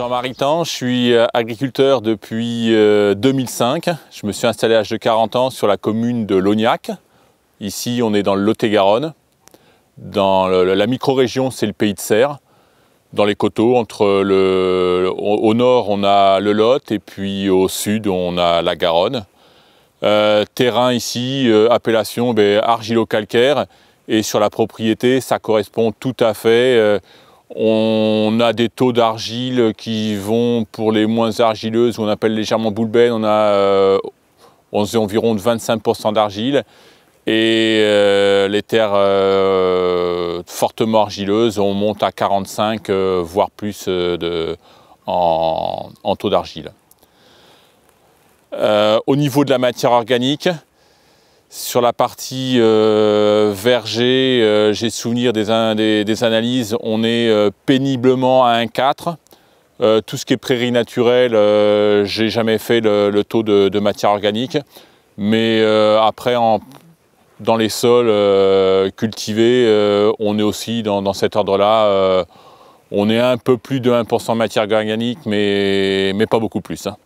Jean-Marie Tan, je suis euh, agriculteur depuis 2005. Euh, je me suis installé à l'âge de 40 ans sur la commune de Lognac. Ici, on est dans le Lot-et-Garonne. Dans la micro-région, c'est le pays de Serre. Dans les coteaux, entre le, au nord, on a le Lot et puis au sud, on a la Garonne. Euh, terrain ici, appellation ben, argilo-calcaire. Et sur la propriété, ça correspond tout à fait on a des taux d'argile qui vont pour les moins argileuses, on appelle légèrement bouleben, on a euh, environ 25% d'argile. Et euh, les terres euh, fortement argileuses, on monte à 45, voire plus en, taux d'argile. au niveau de la matière organique, sur la partie euh, verger, euh, j'ai souvenir des, analyses, on est euh, péniblement à 1,4. tout ce qui est prairie naturelle, j'ai jamais fait le, taux de, matière organique. Mais après, dans les sols cultivés, on est aussi dans, cet ordre-là. on est un peu plus de 1% matière organique, mais, pas beaucoup plus. Hein.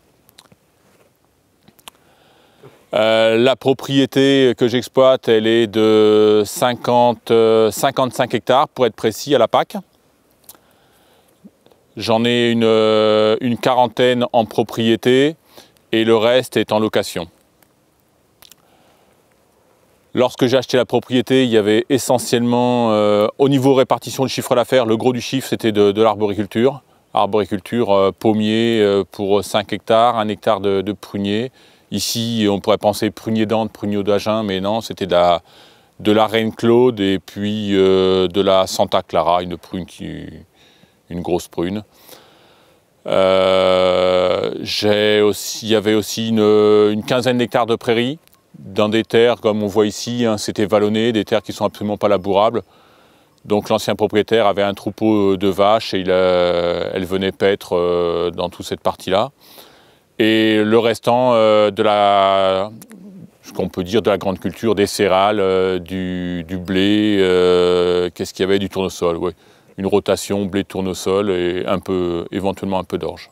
Euh, la propriété que j'exploite, elle est de 55 euh, hectares pour être précis à la PAC. J'en ai euh, une, quarantaine en propriété et le reste est en location. Lorsque j'ai acheté la propriété, il y avait essentiellement, au niveau répartition de chiffre d'affaires, le gros du chiffre c'était de, l'arboriculture. Arboriculture, pommier pour 5 hectares, 1 hectare de, de prunier, Ici, on pourrait penser prunier d'Andes, prunier d'Agen, mais non, c'était de la, Reine Claude et puis euh, de la Santa Clara, une prune qui, une grosse prune. Euh, il y avait aussi une, quinzaine d'hectares de prairies dans des terres comme on voit ici, hein, c'était vallonné, des terres qui sont absolument pas labourables. Donc l'ancien propriétaire avait un troupeau euh, de vaches et il, venaient elle venait paître dans toute cette partie-là. Et le restant euh, de la, ce qu'on peut dire de la grande culture, des cérales, euh, du, blé, euh, qu'est-ce qu'il y avait, du tournesol, Une rotation, blé, tournesol et un peu, éventuellement un peu d'orge.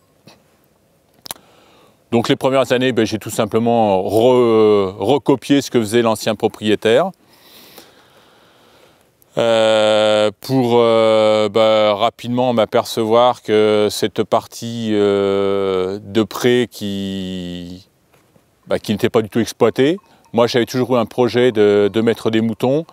Donc les premières années, ben, j'ai tout simplement recopié ce que faisait l'ancien propriétaire. Euh, pour euh, bah, rapidement m'apercevoir que cette partie euh, de près bah, qui, n'était pas du tout exploitée, moi j'avais toujours eu un projet de, mettre des moutons,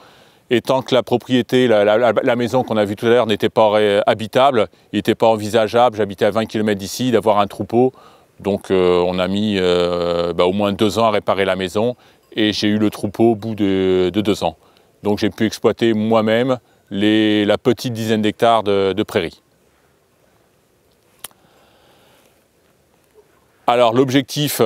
et tant que la propriété, la, maison qu'on a vue tout à l'heure n'était pas habitable, il n'était pas envisageable, j'habitais à 20 km d'ici, d'avoir un troupeau, donc on a mis bah, au moins deux ans à réparer la maison, et j'ai eu le troupeau au bout de deux ans. Donc j'ai pu exploiter moi-même la petite dizaine d'hectares de, prairies. Alors l'objectif,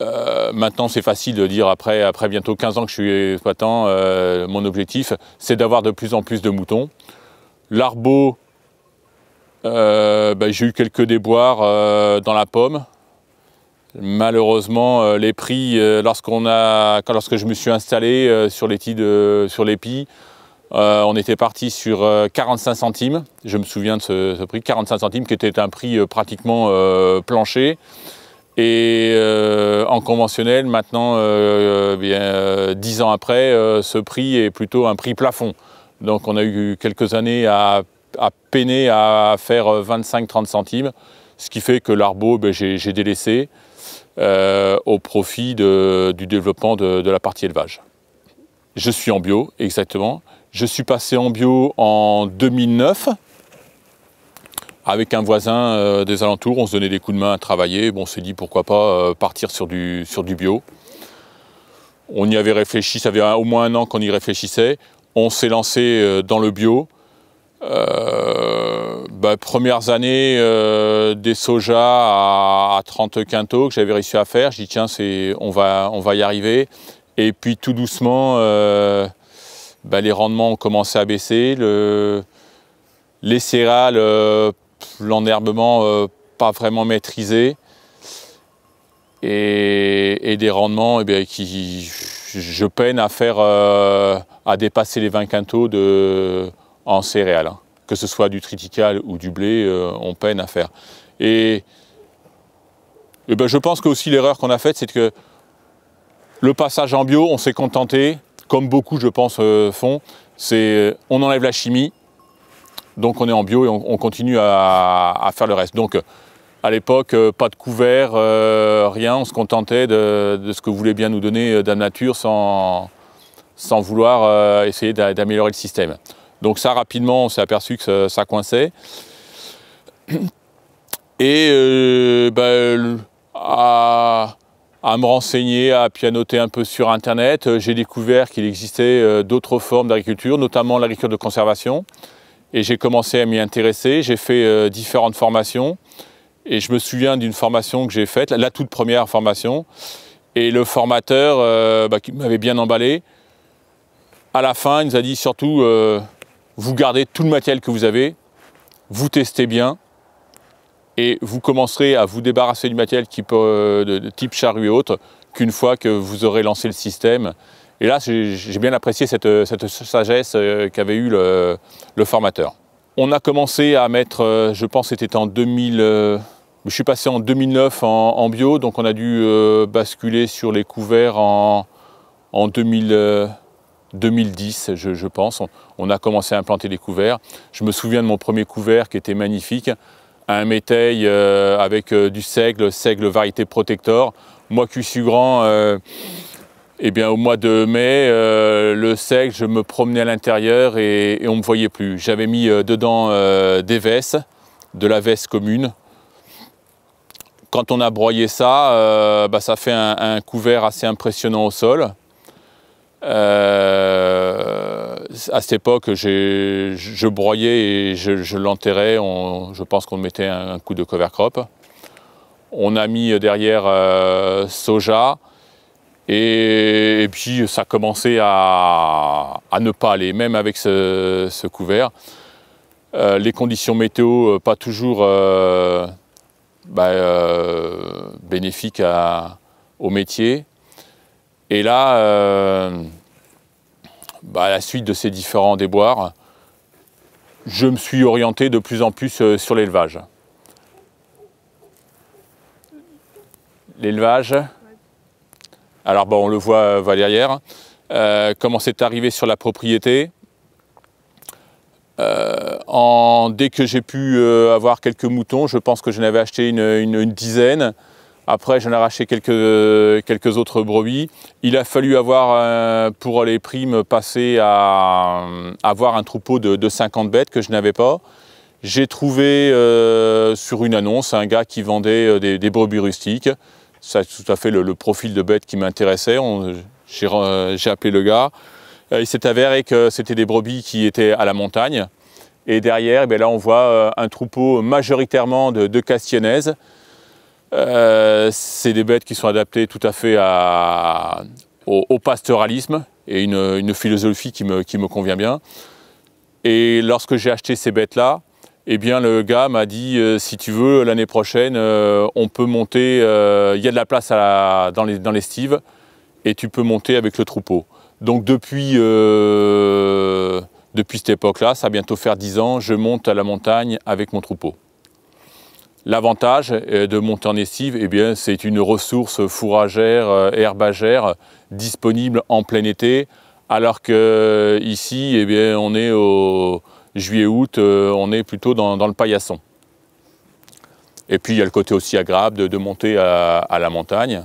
euh, maintenant c'est facile de dire après, après bientôt 15 ans que je suis exploitant, euh, mon objectif c'est d'avoir de plus en plus de moutons. L'arbo, euh, ben, j'ai eu quelques déboires dans la pomme, Malheureusement, euh, les prix, euh, lorsqu'on a, lorsque je me suis installé euh, sur les sur l'épi, on était parti sur 45 centimes, je me souviens de ce, prix, 45 centimes qui était un prix pratiquement plancher. Et en conventionnel, maintenant, bien, 10 ans après, ce prix est plutôt un prix plafond. Donc on a eu quelques années à, peiner à faire 25-30 centimes, ce qui fait que l'arbo, ben, j'ai délaissé. Euh, au profit du développement de, la partie élevage. Je suis en bio, exactement. Je suis passé en bio en 2009 avec un voisin euh, des alentours. On se donnait des coups de main à travailler. on s'est dit pourquoi pas euh, partir sur du, sur du bio. On y avait réfléchi, ça avait au moins un an qu'on y réfléchissait. On s'est lancé dans le bio. Euh, bah, premières années, euh, des soja à, 30 quintaux que j'avais réussi à faire. Je dis tiens, on va, on va y arriver. Et puis tout doucement, euh, bah, les rendements ont commencé à baisser. les céréales, l'enherbement pas vraiment maîtrisé. Et, des rendements eh qui, je peine à faire à dépasser les 20 quintaux en céréales. Hein que ce soit du tritical ou du blé, euh, on peine à faire. Et, eh ben, je pense que aussi l'erreur qu'on a faite, c'est que le passage en bio, on s'est contenté, comme beaucoup je pense euh, font, c'est on enlève la chimie, donc on est en bio et on, continue à, faire le reste. Donc à l'époque, euh, pas de couvert, rien, on se contentait de, ce que voulait bien nous donner la Nature sans vouloir essayer d'améliorer le système. Donc ça, rapidement, on s'est aperçu que ça, coinçait. Et euh, ben, à, me renseigner, à pianoter un peu sur Internet, euh, j'ai découvert qu'il existait euh, d'autres formes d'agriculture, notamment l'agriculture de conservation. Et j'ai commencé à m'y intéresser. J'ai fait différentes formations. Et je me souviens d'une formation que j'ai faite, la, toute première formation. Et le formateur, bah, qui m'avait bien emballé, à la fin, il nous a dit surtout, vous gardez tout le matériel que vous avez, vous testez bien, et vous commencerez à vous débarrasser du matériel euh, de, type charrue et autres qu'une fois que vous aurez lancé le système. Et là, j'ai bien apprécié cette, euh, sagesse euh, qu'avait eu le, formateur. On a commencé à mettre, je pense c'était en 2000, je suis passé en 2009 en, bio, donc on a dû basculer sur les couverts en 2000. 2010, je, pense, on, a commencé à implanter des couverts. Je me souviens de mon premier couvert qui était magnifique, un métail euh, avec euh, du seigle, seigle variété protector. Moi qui suis grand, euh, eh bien, au mois de mai, le seigle, je me promenais à l'intérieur et, on ne me voyait plus. J'avais mis dedans des vestes, de la veste commune, quand on a broyé ça, bah, ça fait un, couvert assez impressionnant au sol. Euh, à cette époque, je broyais et je, l'enterrais. je pense qu'on mettait un, coup de cover crop. On a mis derrière euh, soja. Et, puis ça commençait à, à, ne pas aller, même avec ce, couvert. Euh, les conditions météo, pas toujours bah, bénéfiques au métier. Et là, euh, bah, à la suite de ces différents déboires, je me suis orienté de plus en plus euh, sur l'élevage. L'élevage, alors bon, on le voit derrière, euh, comment c'est arrivé sur la propriété. dès que j'ai pu avoir quelques moutons, je pense que je n'avais acheté une dizaine. Après, j'en ai arraché quelques, autres brebis. Il a fallu avoir, euh, pour les primes, passer à avoir un troupeau de, 50 bêtes que je n'avais pas. J'ai trouvé euh, sur une annonce un gars qui vendait euh, des, brebis rustiques. C'est tout à fait le, profil de bêtes qui m'intéressait. J'ai appelé le gars. Il s'est avéré que c'était des brebis qui étaient à la montagne. Et derrière, eh ben là, on voit un troupeau majoritairement de, de euh, c'est des bêtes qui sont adaptées tout à fait à, au, pastoralisme et une, philosophie qui me, qui me, convient bien. Et lorsque j'ai acheté ces bêtes-là, eh bien le gars m'a dit euh, si tu veux l'année prochaine euh, on peut monter, il y a de la place dans, les, dans les et tu peux monter avec le troupeau. Donc depuis, depuis cette époque-là, ça va bientôt faire 10 ans, je monte à la montagne avec mon troupeau. L'avantage euh, de monter en estive, eh c'est une ressource fourragère, euh, herbagère, disponible en plein été, alors qu'ici, euh, eh on est au juillet-août, on est plutôt dans, le paillasson. Et puis, il y a le côté aussi agréable de, monter à, la montagne.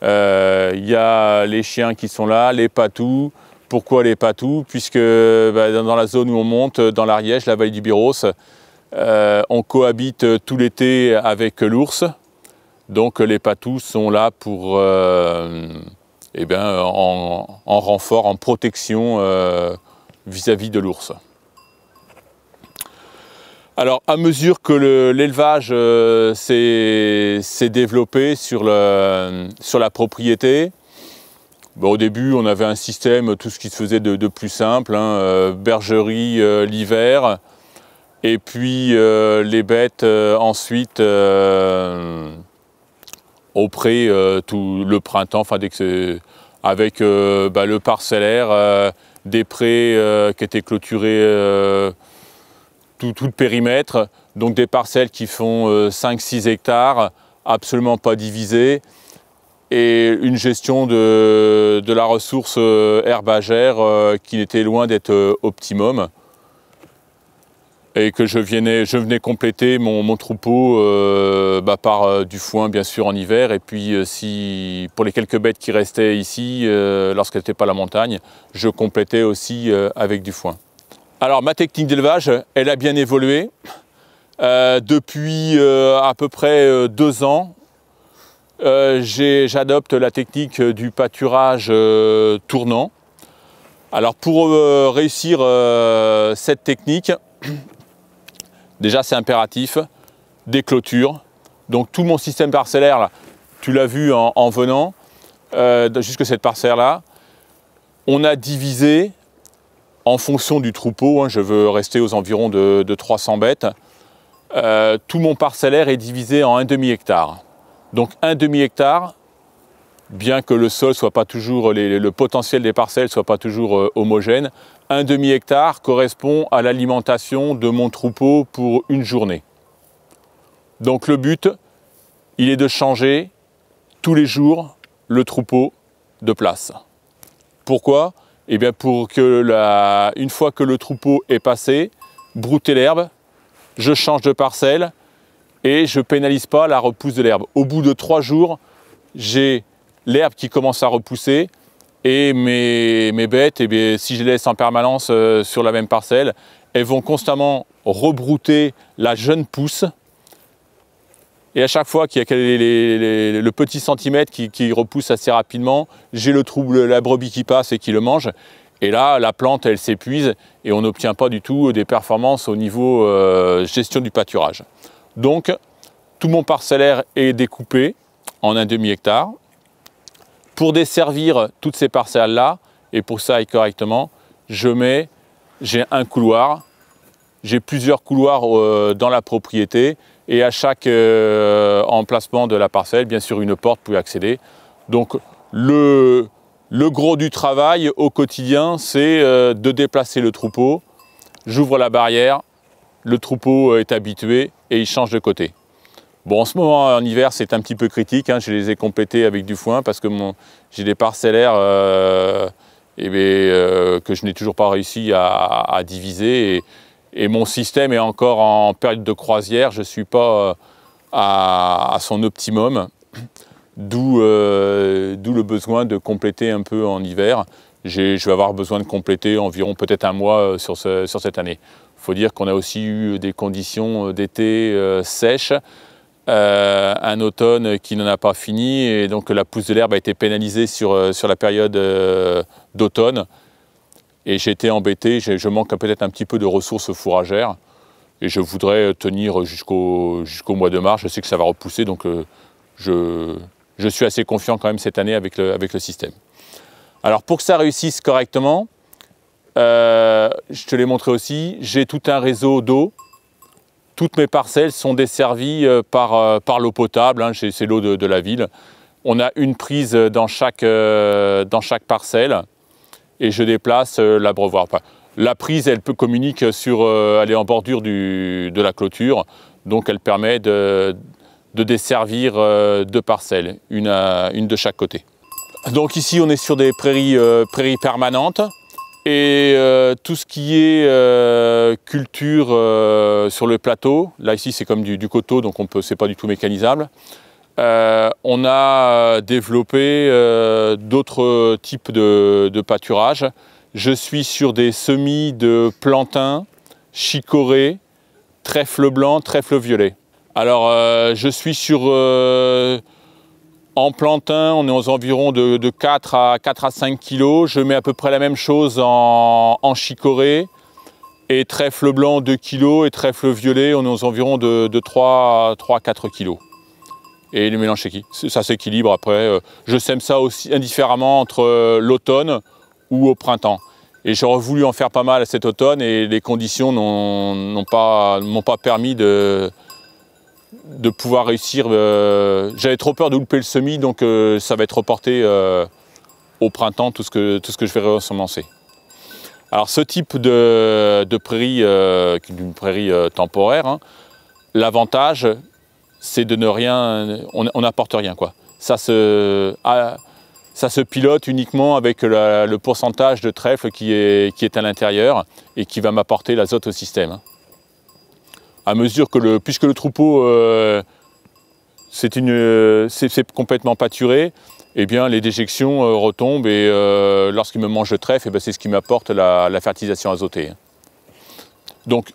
il y a les chiens qui sont là, les patous. Pourquoi les patous Puisque bah, dans la zone où on monte, dans l'Ariège, la vallée du Biros, euh, on cohabite euh, tout l'été avec l'ours. Donc euh, les patous sont là pour, eh en, renfort, en protection vis-à-vis de l'ours. Alors à mesure que l'élevage s'est développé sur, la propriété, au début, on avait un système, tout ce qui se faisait de, plus simple, hein, bergerie l'hiver, et puis euh, les bêtes euh, ensuite euh, au pré tout le printemps, avec bah, le parcellaire, des prés qui étaient clôturés tout, le périmètre, donc des parcelles qui font 5-6 hectares, absolument pas divisées, et une gestion de, de la ressource herbagère qui n'était loin d'être optimum et que je, venais, je venais compléter mon, troupeau euh, bah, par euh, du foin bien sûr en hiver et puis euh, si, pour les quelques bêtes qui restaient ici lorsqu'elle n'était pas la montagne, je complétais aussi avec du foin. Alors ma technique d'élevage, elle a bien évolué. depuis à peu près deux ans, j'adopte la technique du pâturage tournant. Alors pour réussir cette technique, Déjà, c'est impératif. Des clôtures. Donc tout mon système parcellaire, tu l'as vu en, venant, euh, jusque cette parcelle-là, on a divisé en fonction du troupeau, hein. je veux rester aux environs de, 300 bêtes, euh, tout mon parcellaire est divisé en un demi-hectare. Donc un demi-hectare, bien que le sol soit pas toujours, le potentiel des parcelles soit pas toujours euh, homogène, un demi-hectare correspond à l'alimentation de mon troupeau pour une journée. Donc le but, il est de changer tous les jours le troupeau de place. Pourquoi Eh bien pour que, une fois que le troupeau est passé, brouter l'herbe, je change de parcelle et je pénalise pas la repousse de l'herbe. Au bout de trois jours, j'ai l'herbe qui commence à repousser, et mes, bêtes, eh si je les laisse en permanence euh, sur la même parcelle, elles vont constamment rebrouter la jeune pousse. Et à chaque fois qu'il y a le petit centimètre qui, repousse assez rapidement, j'ai le trouble, la brebis qui passe et qui le mange. Et là, la plante, elle s'épuise et on n'obtient pas du tout des performances au niveau euh, gestion du pâturage. Donc, tout mon parcellaire est découpé en un demi-hectare. Pour desservir toutes ces parcelles-là, et pour ça et correctement, je mets, j'ai un couloir, j'ai plusieurs couloirs euh, dans la propriété, et à chaque euh, emplacement de la parcelle, bien sûr, une porte pour y accéder. Donc le, le gros du travail au quotidien, c'est euh, de déplacer le troupeau, j'ouvre la barrière, le troupeau est habitué et il change de côté. Bon, en ce moment, en hiver, c'est un petit peu critique. Hein. je les ai complétés avec du foin parce que j'ai des parcellaires euh, ben, euh, que je n'ai toujours pas réussi à, diviser. Et, mon système est encore en période de croisière. Je ne suis pas euh, à, son optimum. D'où le besoin de compléter un peu en hiver. Je vais avoir besoin de compléter environ peut-être un mois sur cette année. Il faut dire qu'on a aussi eu des conditions d'été sèches. Euh, un automne qui n'en a pas fini et donc la pousse de l'herbe a été pénalisée sur, euh, sur la période euh, d'automne. Et j'ai été embêté, je manque peut-être un petit peu de ressources fourragères et je voudrais tenir jusqu'au mois de mars. Je sais que ça va repousser donc je, je, suis assez confiant quand même cette année avec le, avec le système. Alors pour que ça réussisse correctement, je te l'ai montré aussi, j'ai tout un réseau d'eau toutes mes parcelles sont desservies euh, par, euh, par l'eau potable, hein, c'est l'eau de, la ville. On a une prise dans chaque, euh, dans chaque parcelle et je déplace l'abreuvoir. La prise, elle peut communique sur, elle est en bordure de la clôture, donc elle permet de, desservir deux parcelles, une, de chaque côté. Donc ici, on est sur des prairies, prairies permanentes. Et euh, tout ce qui est euh, culture euh, sur le plateau, là ici c'est comme du, coteau, donc ce n'est pas du tout mécanisable. on a développé d'autres types de, de, pâturage. Je suis sur des semis de plantain, chicorée, trèfle blanc, trèfle violet. Alors je suis sur en plantain, on est aux environs de, 4, à, 4 à 5 kg. Je mets à peu près la même chose en, chicorée. Et trèfle blanc 2 kg et trèfle violet, on est aux environs de, 3 à 3, 4 kg. Et le mélange qui ça s'équilibre après. Euh, je sème ça aussi indifféremment entre euh, l'automne ou au printemps. Et j'aurais voulu en faire pas mal cet automne et les conditions n'ont pas, m'ont pas permis de, de pouvoir réussir. Euh, j'avais trop peur de louper le semis, donc euh, ça va être reporté euh, au printemps, tout ce que, tout ce que je vais Alors ce type de, prairie, d'une prairie temporaire, hein, l'avantage, c'est de ne rien, on n'apporte rien quoi. Ça se, ah, pilote uniquement avec le pourcentage de trèfle qui est, à l'intérieur et qui va m'apporter l'azote au système. Hein à mesure que le, puisque le troupeau s'est euh, euh, c'est complètement pâturé, et eh bien, les déjections euh, retombent et lorsqu'il me mange le trèfle, eh ben, c'est ce qui m'apporte la, fertilisation azotée. Donc,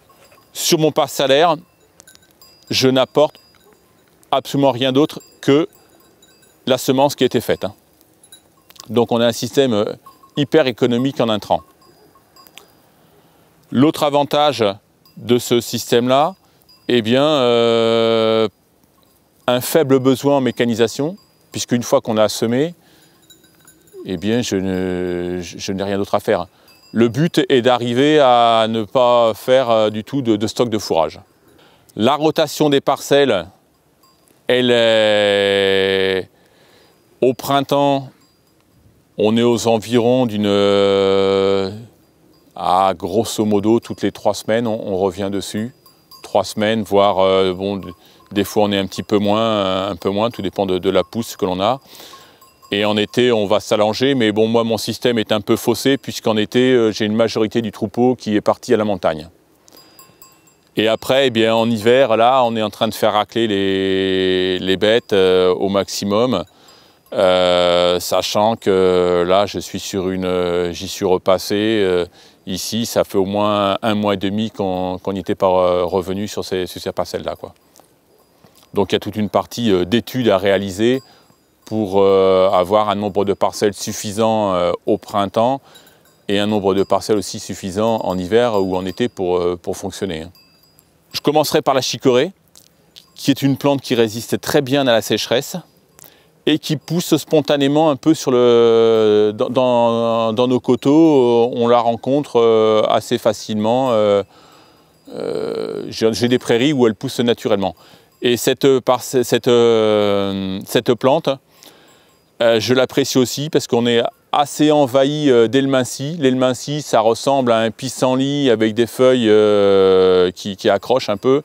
sur mon pas salaire, je n'apporte absolument rien d'autre que la semence qui a été faite. Hein. Donc, on a un système hyper économique en intrant L'autre avantage de ce système-là Eh bien, euh, un faible besoin en mécanisation, puisqu'une fois qu'on a semé, eh bien, je, ne, je n'ai rien d'autre à faire. Le but est d'arriver à ne pas faire euh, du tout de, de stock de fourrage. La rotation des parcelles, elle est... Au printemps, on est aux environs d'une euh, à ah, grosso modo toutes les trois semaines, on, revient dessus. Trois semaines, voire euh, bon, des fois on est un petit peu moins, euh, un peu moins, tout dépend de, la pousse que l'on a. Et en été, on va s'allonger, mais bon, moi, mon système est un peu faussé, puisqu'en été, euh, j'ai une majorité du troupeau qui est parti à la montagne. Et après, eh bien, en hiver, là, on est en train de faire racler les, les bêtes au maximum, sachant que là, je suis sur une, j'y suis repassé, Ici, ça fait au moins un mois et demi qu'on n'y était pas euh, revenu sur ces, parcelles-là. Donc il y a toute une partie euh, d'études à réaliser pour euh, avoir un nombre de parcelles suffisant au printemps et un nombre de parcelles aussi suffisant en hiver ou en été pour fonctionner. Hein. Je commencerai par la chicorée, qui est une plante qui résiste très bien à la sécheresse, et qui pousse spontanément un peu dans, nos coteaux. Euh, on la rencontre euh, assez facilement. Euh, j'ai des prairies où elle pousse naturellement. Et cette, plante, je l'apprécie aussi parce qu'on est assez envahi d'elminci. L'elminci, ça ressemble à un pissenlit avec des feuilles qui accrochent un peu.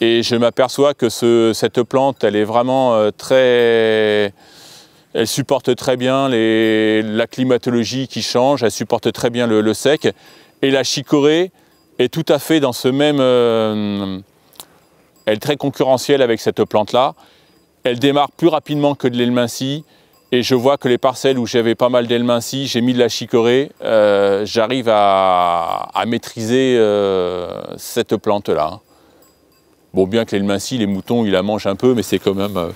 Et je m'aperçois que cette plante, elle est vraiment euh, très... Elle supporte très bien la climatologie qui change, elle supporte très bien le, sec. Et la chicorée est tout à fait dans ce même... Euh, elle est très concurrentielle avec cette plante-là. Elle démarre plus rapidement que de l'elminci. Et je vois que les parcelles où j'avais pas mal d'elminci, j'ai mis de la chicorée, euh, j'arrive à, maîtriser cette plante-là. Bon, bien que les les moutons, il la mangent un peu, mais c'est quand même, euh,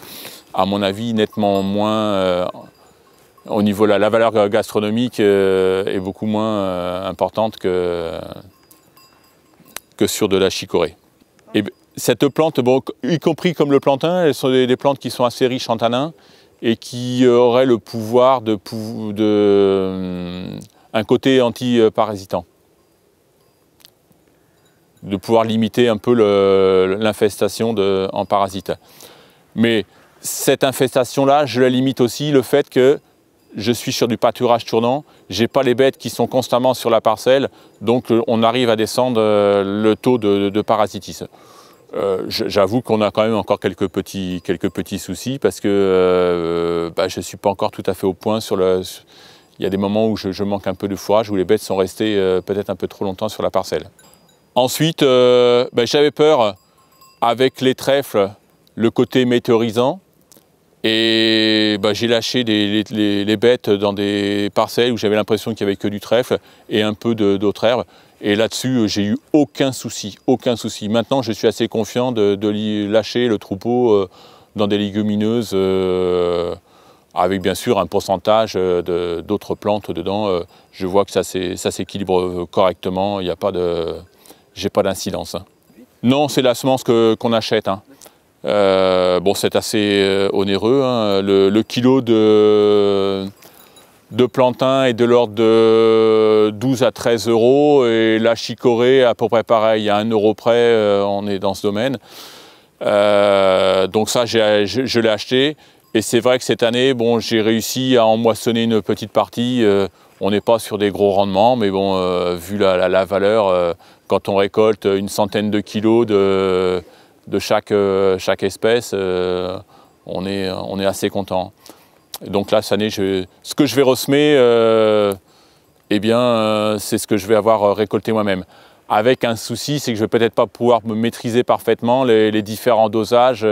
à mon avis, nettement moins. Euh, au niveau de la, valeur gastronomique euh, est beaucoup moins importante que, que sur de la chicorée. Et cette plante, y compris comme le plantain, elles sont des, plantes qui sont assez riches en tanins et qui auraient le pouvoir de, de hum, un côté anti de pouvoir limiter un peu l'infestation en parasites. Mais cette infestation-là, je la limite aussi le fait que je suis sur du pâturage tournant, j'ai pas les bêtes qui sont constamment sur la parcelle, donc euh, on arrive à descendre euh, le taux de, de parasitisme. Euh, j'avoue qu'on a quand même encore quelques petits, quelques petits soucis parce que bah, je ne suis pas encore tout à fait au point sur le... Il y a des moments où je, manque un peu de fourrage, où les bêtes sont restées peut-être un peu trop longtemps sur la parcelle. Ensuite, euh, ben, j'avais peur avec les trèfles, le côté météorisant. Et ben, j'ai lâché les, bêtes dans des parcelles où j'avais l'impression qu'il n'y avait que du trèfle et un peu d'autres herbes. Et là-dessus, euh, j'ai eu aucun souci, aucun souci. Maintenant, je suis assez confiant de, lâcher le troupeau euh, dans des légumineuses avec bien sûr un pourcentage d'autres plantes dedans. je vois que ça s'équilibre correctement, il n'y a pas de j'ai pas d'incidence. Hein. Non, c'est la semence qu'on achète. Hein. Euh, bon, c'est assez euh, onéreux. Hein. Le, kilo de, de plantain est de l'ordre de 12 à 13 euros. Et la chicorée, à peu près pareil, à 1 euro près, euh, on est dans ce domaine. donc ça, je, l'ai acheté. Et c'est vrai que cette année, bon, j'ai réussi à en moissonner une petite partie. on n'est pas sur des gros rendements, mais bon, vu la, la valeur, quand on récolte une centaine de kilos de, chaque, euh, chaque espèce, euh, on est, on est assez content. Donc là, cette année, ce que je vais ressemer, euh, eh bien, c'est ce que je vais avoir récolté moi-même. Avec un souci, c'est que je ne vais peut-être pas pouvoir me maîtriser parfaitement les, différents dosages,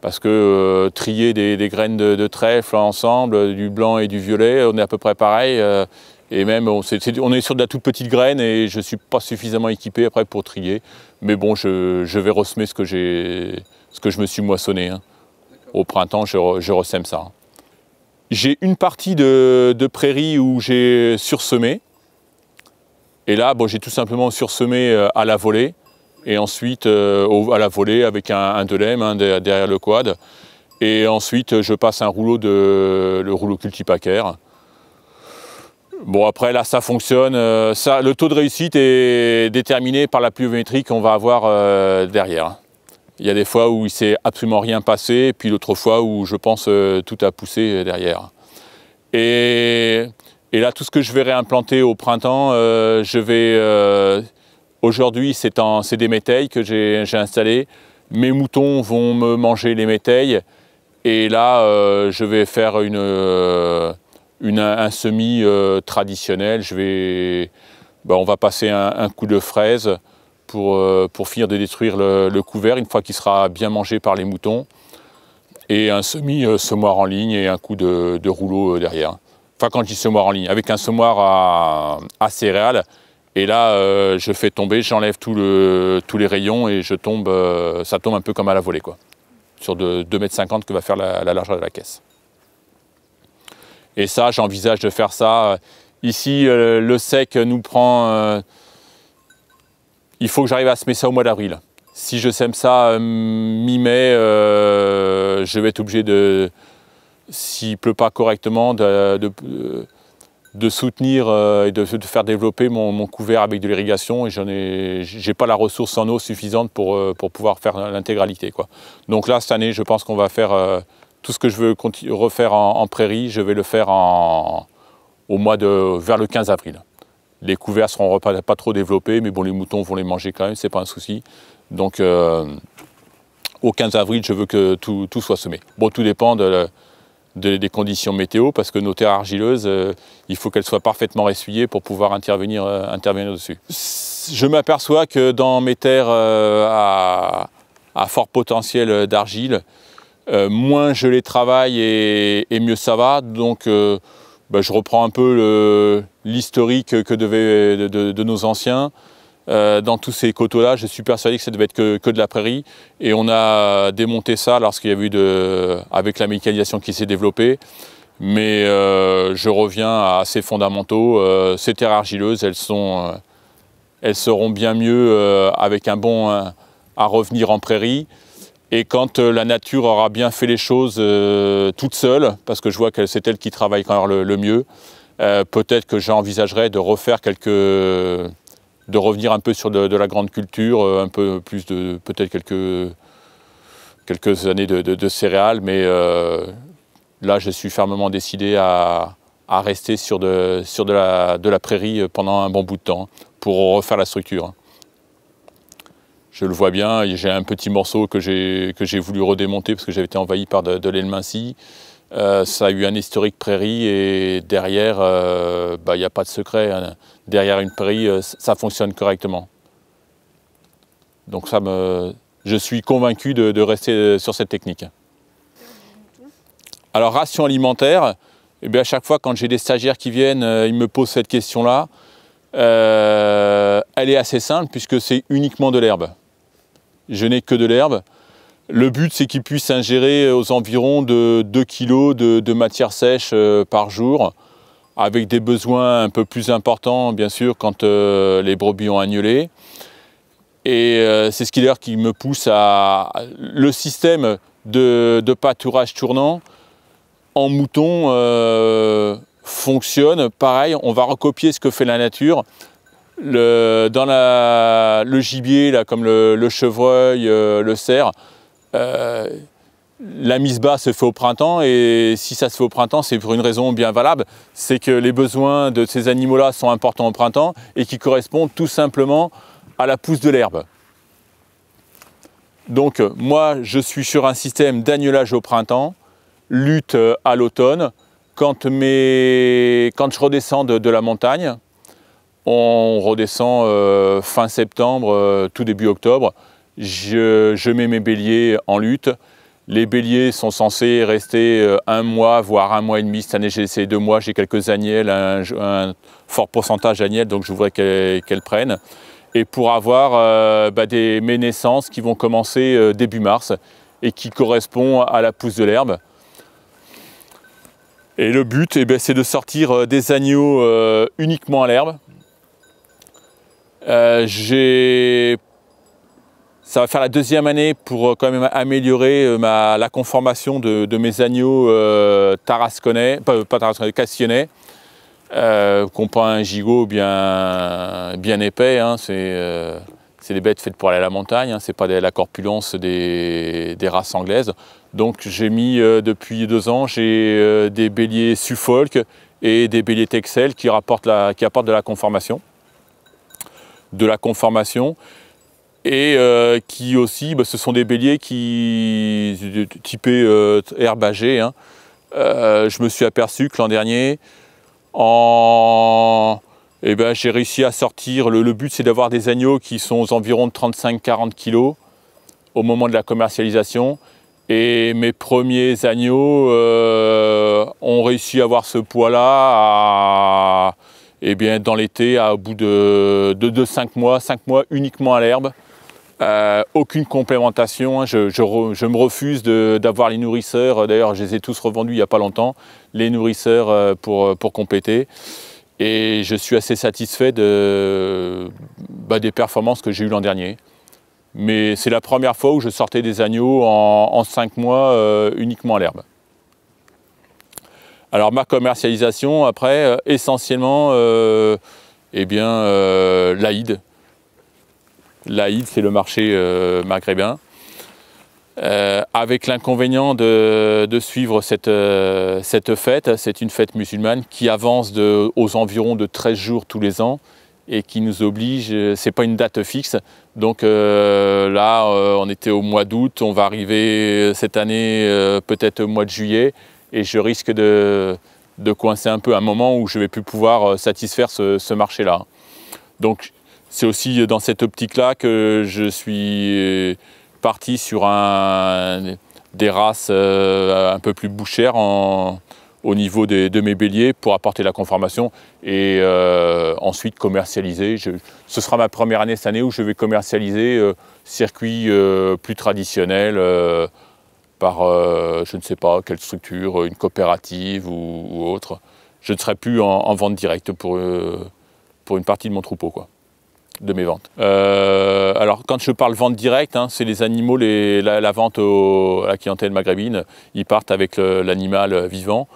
parce que trier des, graines de, trèfle ensemble, du blanc et du violet, on est à peu près pareil. Et même, on, est, sur de la toute petite graine et je ne suis pas suffisamment équipé après pour trier. Mais bon, je, vais ressemer ce que, ce que je me suis moissonné. Hein. Au printemps, je, je ressème ça. J'ai une partie de, prairie où j'ai sursemé. Et là, j'ai tout simplement sursemé euh, à la volée. Et ensuite, euh, à la volée avec un, un hein, derrière le quad. Et ensuite, je passe un rouleau de le rouleau cultipacaire. Bon après là ça fonctionne, euh, ça, le taux de réussite est déterminé par la pluviométrie qu'on va avoir euh, derrière. Il y a des fois où il s'est absolument rien passé, puis l'autre fois où je pense euh, tout a poussé derrière. Et, là tout ce que je vais réimplanter au printemps, je vais... Aujourd'hui c'est des métailles que j'ai installées. Mes moutons vont me manger les métailles, et là je vais faire une un semis euh, traditionnel, je vais, bah, on va passer un, coup de fraise pour, euh, pour finir de détruire le, couvert une fois qu'il sera bien mangé par les moutons. Et un semis euh, semoir en ligne et un coup de, rouleau derrière. Enfin, quand je dis semoir en ligne, avec un semoir à, à céréales. Et là, je fais tomber, j'enlève le, tous les rayons et je tombe, ça tombe un peu comme à la volée, quoi. Sur de 2,50 m que va faire la largeur de la caisse. Et ça, j'envisage de faire ça. Ici, euh, le sec nous prend... Euh, il faut que j'arrive à semer ça au mois d'avril. Si je sème ça euh, mi-mai, je vais être obligé de, s'il ne pleut pas correctement, de, soutenir et de, faire développer mon, couvert avec de l'irrigation. Et je n'ai pas la ressource en eau suffisante pour, pour pouvoir faire l'intégralité. Donc là, cette année, je pense qu'on va faire tout ce que je veux refaire en, prairie, je vais le faire au mois vers le 15 avril. Les couverts seront pas, trop développés, mais bon, les moutons vont les manger quand même, c'est pas un souci. Donc, euh, au 15 avril, je veux que tout, soit semé. Bon, tout dépend des conditions météo, parce que nos terres argileuses, euh, il faut qu'elles soient parfaitement essuyées pour pouvoir intervenir, euh, dessus. Je m'aperçois que dans mes terres à, fort potentiel d'argile, euh, moins je les travaille et, mieux ça va. Donc euh, bah, je reprends un peu l'historique que devait de, nos anciens. Euh, dans tous ces coteaux-là, je suis persuadé que ça devait être que, de la prairie. Et on a démonté ça lorsqu'il y a avec la mécanisation qui s'est développée. Mais je reviens à ces fondamentaux. ces terres argileuses, elles, sont, elles seront bien mieux avec un bon à revenir en prairie. Et quand euh, la nature aura bien fait les choses euh, toute seule, parce que je vois que c'est elle qui travaille quand le, mieux, euh, peut-être que j'envisagerais de refaire quelques de revenir un peu sur de, la grande culture, un peu plus de peut-être quelques, années de, céréales, mais là je suis fermement décidé à, rester sur, de la prairie pendant un bon bout de temps pour refaire la structure je le vois bien, j'ai un petit morceau que j'ai voulu redémonter parce que j'avais été envahi par de, de euh, ça a eu un historique prairie et derrière, euh, bah, il n'y a pas de secret. Hein. Derrière une prairie, euh, ça fonctionne correctement. Donc ça me, je suis convaincu de, rester sur cette technique. Alors ration alimentaire, eh à chaque fois quand j'ai des stagiaires qui viennent, ils me posent cette question-là. elle est assez simple puisque c'est uniquement de l'herbe je n'ai que de l'herbe. Le but, c'est qu'il puisse ingérer euh, aux environs de 2 kg de, matière sèche euh, par jour, avec des besoins un peu plus importants, bien sûr, quand euh, les brebis ont annulé. Et c'est ce qui qui me pousse à le système de, pâturage tournant en mouton fonctionne pareil. On va recopier ce que fait la nature. Le, dans le gibier, là, comme le, chevreuil, euh, le cerf, euh, la mise bas se fait au printemps et si ça se fait au printemps, c'est pour une raison bien valable, c'est que les besoins de ces animaux-là sont importants au printemps et qui correspondent tout simplement à la pousse de l'herbe. Donc moi, je suis sur un système d'agnelage au printemps, lutte euh, à l'automne. Quand, je redescends de la montagne, on redescend euh, fin septembre, euh, tout début octobre. Je, mets mes béliers en lutte. Les béliers sont censés rester euh, un mois, voire un mois et demi. Cette année, j'ai essayé deux mois. J'ai quelques agnelles, un, fort pourcentage d'agnelles, donc je voudrais qu'elles prennent. Et pour avoir bah, des, mes naissances qui vont commencer début mars et qui correspondent à la pousse de l'herbe. Et le but, eh ben, c'est de sortir des agneaux uniquement à l'herbe, euh, ça va faire la deuxième année pour euh, quand même améliorer euh, la conformation de, mes agneaux tarasconnais, pas, pas tarasconnais, cassionnais, qu'on prend un gigot bien, bien épais, hein, c'est des bêtes faites pour aller à la montagne, hein, c'est pas la corpulence des, des races anglaises. Donc j'ai mis depuis deux ans, j'ai des béliers Suffolk et des béliers Texel qui, rapportent la, qui apportent de la conformation de la conformation et euh, qui aussi, bah, ce sont des béliers qui typés euh, herbagés. Hein. Euh, je me suis aperçu que l'an dernier, en... eh ben, j'ai réussi à sortir. Le, but, c'est d'avoir des agneaux qui sont aux de 35-40 kg au moment de la commercialisation. Et mes premiers agneaux ont réussi à avoir ce poids-là à eh bien, dans l'été, à bout de, de, 5 mois, 5 mois uniquement à l'herbe, euh, aucune complémentation. Hein. Je, me refuse d'avoir les nourrisseurs. D'ailleurs, je les ai tous revendus il n'y a pas longtemps, les nourrisseurs euh, pour, euh, pour compléter. Et je suis assez satisfait bah, des performances que j'ai eues l'an dernier. Mais c'est la première fois où je sortais des agneaux en, cinq 5 mois uniquement à l'herbe. Alors ma commercialisation, après, euh, essentiellement, euh, eh bien, euh, l'Aïd. L'Aïd, c'est le marché maghrébin. avec l'inconvénient de, suivre cette, fête, c'est une fête musulmane qui avance aux environs de 13 jours tous les ans et qui nous oblige, c'est pas une date fixe. Donc là, on était au mois d'août, on va arriver cette année peut-être au mois de juillet et je risque de, coincer un peu un moment où je ne vais plus pouvoir euh, satisfaire ce, marché-là. Donc c'est aussi dans cette optique-là que je suis parti sur des races euh, un peu plus bouchères au niveau de, mes béliers pour apporter la conformation et euh, ensuite commercialiser. ce sera ma première année cette année où je vais commercialiser circuits plus traditionnels, par, euh, je ne sais pas, quelle structure, une coopérative ou, autre. Je ne serai plus en, vente directe pour, euh, pour une partie de mon troupeau, quoi, de mes ventes. Euh, alors, quand je parle vente directe, hein, c'est les animaux, la, vente à la clientèle maghrébine. Ils partent avec l'animal vivant.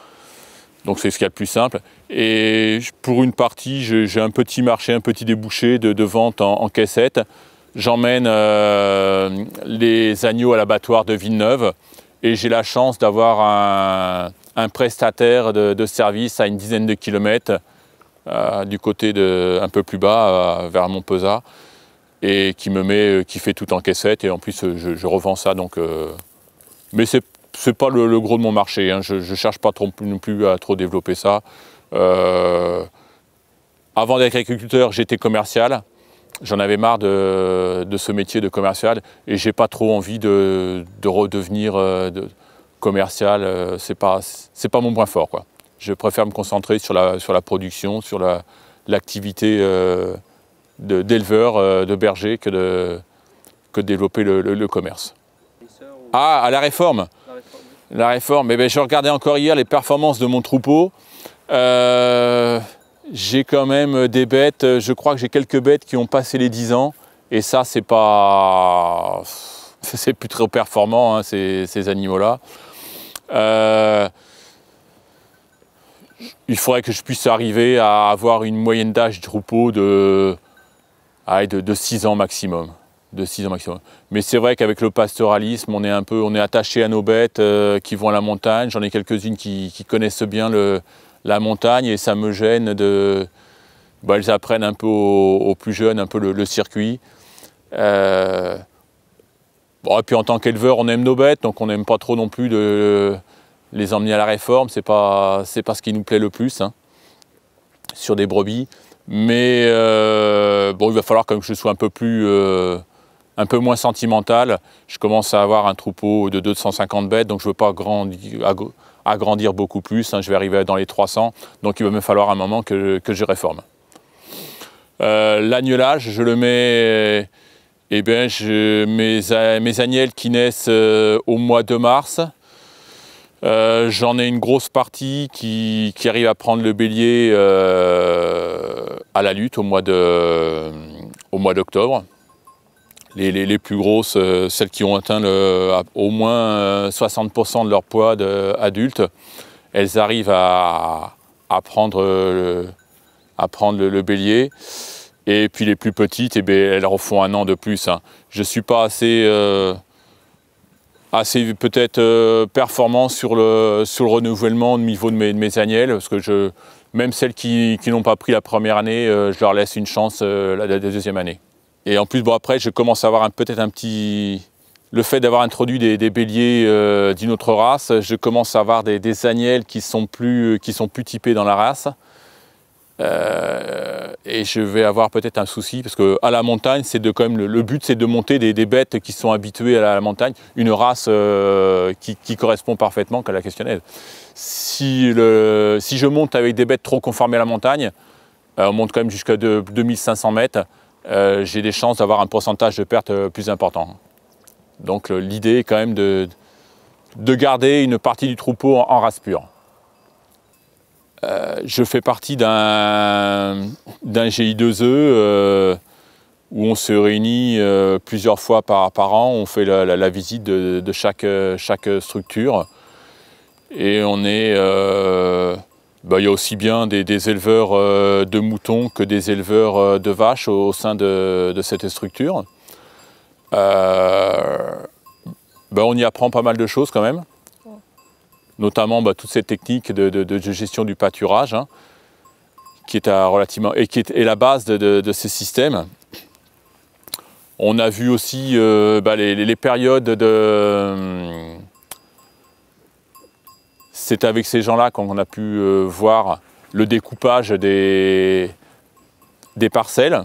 Donc c'est ce qu'il y a de plus simple. Et pour une partie, j'ai un petit marché, un petit débouché de, vente en, en caissette. J'emmène euh, les agneaux à l'abattoir de Villeneuve et j'ai la chance d'avoir un, prestataire de, service à une dizaine de kilomètres euh, du côté de, un peu plus bas, euh, vers Montpesa et qui me met, qui fait tout en caissette et en plus je, revends ça. Donc, mais c'est n'est pas le, gros de mon marché. Hein. Je ne cherche pas non plus à trop développer ça. avant d'être agriculteur, j'étais commercial j'en avais marre de, ce métier de commercial et j'ai pas trop envie de, redevenir euh, commercial. Euh, c'est pas c'est pas mon point fort Je préfère me concentrer sur la sur la production, sur la l'activité euh, d'éleveur, de berger que de que développer le, commerce. Ah à la réforme. La réforme. Mais eh ben, je regardais encore hier les performances de mon troupeau j'ai quand même euh, des bêtes, euh, je crois que j'ai quelques bêtes qui ont passé les 10 ans, et ça, c'est pas. C'est plus très performant, hein, ces, animaux-là. Euh, il faudrait que je puisse arriver à avoir une moyenne d'âge de troupeau de, de, de, 6 ans maximum. De 6 ans maximum. Mais c'est vrai qu'avec le pastoralisme, on est un peu on est attaché à nos bêtes qui vont à la montagne. J'en ai quelques-unes qui, connaissent bien le, la montagne et ça me gêne de... Bah, elles apprennent un peu aux, plus jeunes, un peu le, circuit. Euh, bon, et puis en tant qu'éleveur, on aime nos bêtes, donc on n'aime pas trop non plus de les emmener à la réforme. C'est pas, c'est pas ce qui nous plaît le plus hein, sur des brebis. Mais euh, bon, il va falloir quand que je sois un peu plus, euh, un peu moins sentimental. Je commence à avoir un troupeau de 250 bêtes, donc je veux pas grandir agrandir grandir beaucoup plus. Hein, je vais arriver dans les 300, donc il va me falloir un moment que, je réforme. Euh, l'agnelage, je le mets, eh bien, je, mes, mes agnelles qui naissent euh, au mois de mars. Euh, j'en ai une grosse partie qui, qui, arrive à prendre le bélier à la lutte au mois d'octobre les, plus grosses, euh, celles qui ont atteint au moins 60% euh, de leur poids de, elles arrivent à, prendre, euh, le, bélier. Et puis les plus petites, eh elles refont un an de plus. Hein. Je ne suis pas assez, assez peut-être performant sur le, renouvellement au niveau de mes, de parce que même celles qui, n'ont pas pris la première année, je leur laisse une chance la deuxième année. Et en plus, bon, après, je commence à avoir peut-être un petit. Le fait d'avoir introduit des, béliers euh, d'une autre race, je commence à avoir des, des, qui sont, plus, euh, qui sont plus typés dans la race. Euh, et je vais avoir peut-être un souci parce que à la montagne, c'est de quand même le, but, c'est de monter des, bêtes qui sont habituées à la, montagne, une race qui, correspond parfaitement à la questionnaire. Si, je monte avec des bêtes trop conformées à la montagne, on monte quand même jusqu'à 2500 mètres. Euh, j'ai des chances d'avoir un pourcentage de perte euh, plus important. Donc euh, l'idée est quand même de, de, garder une partie du troupeau en, race pure. je fais partie d'un GI2E où on se réunit plusieurs fois par, an, on fait la, visite de, chaque, chaque, structure et on est bah, il y a aussi bien des, éleveurs euh, de moutons que des éleveurs euh, de vaches au, sein de, cette structure. Euh, bah, on y apprend pas mal de choses quand même, notamment toute bah, toutes ces techniques de, gestion du pâturage, hein, qui est à relativement et qui est, la base de, ces systèmes. On a vu aussi les, périodes de c'est avec ces gens-là qu'on a pu euh, voir le découpage des, parcelles,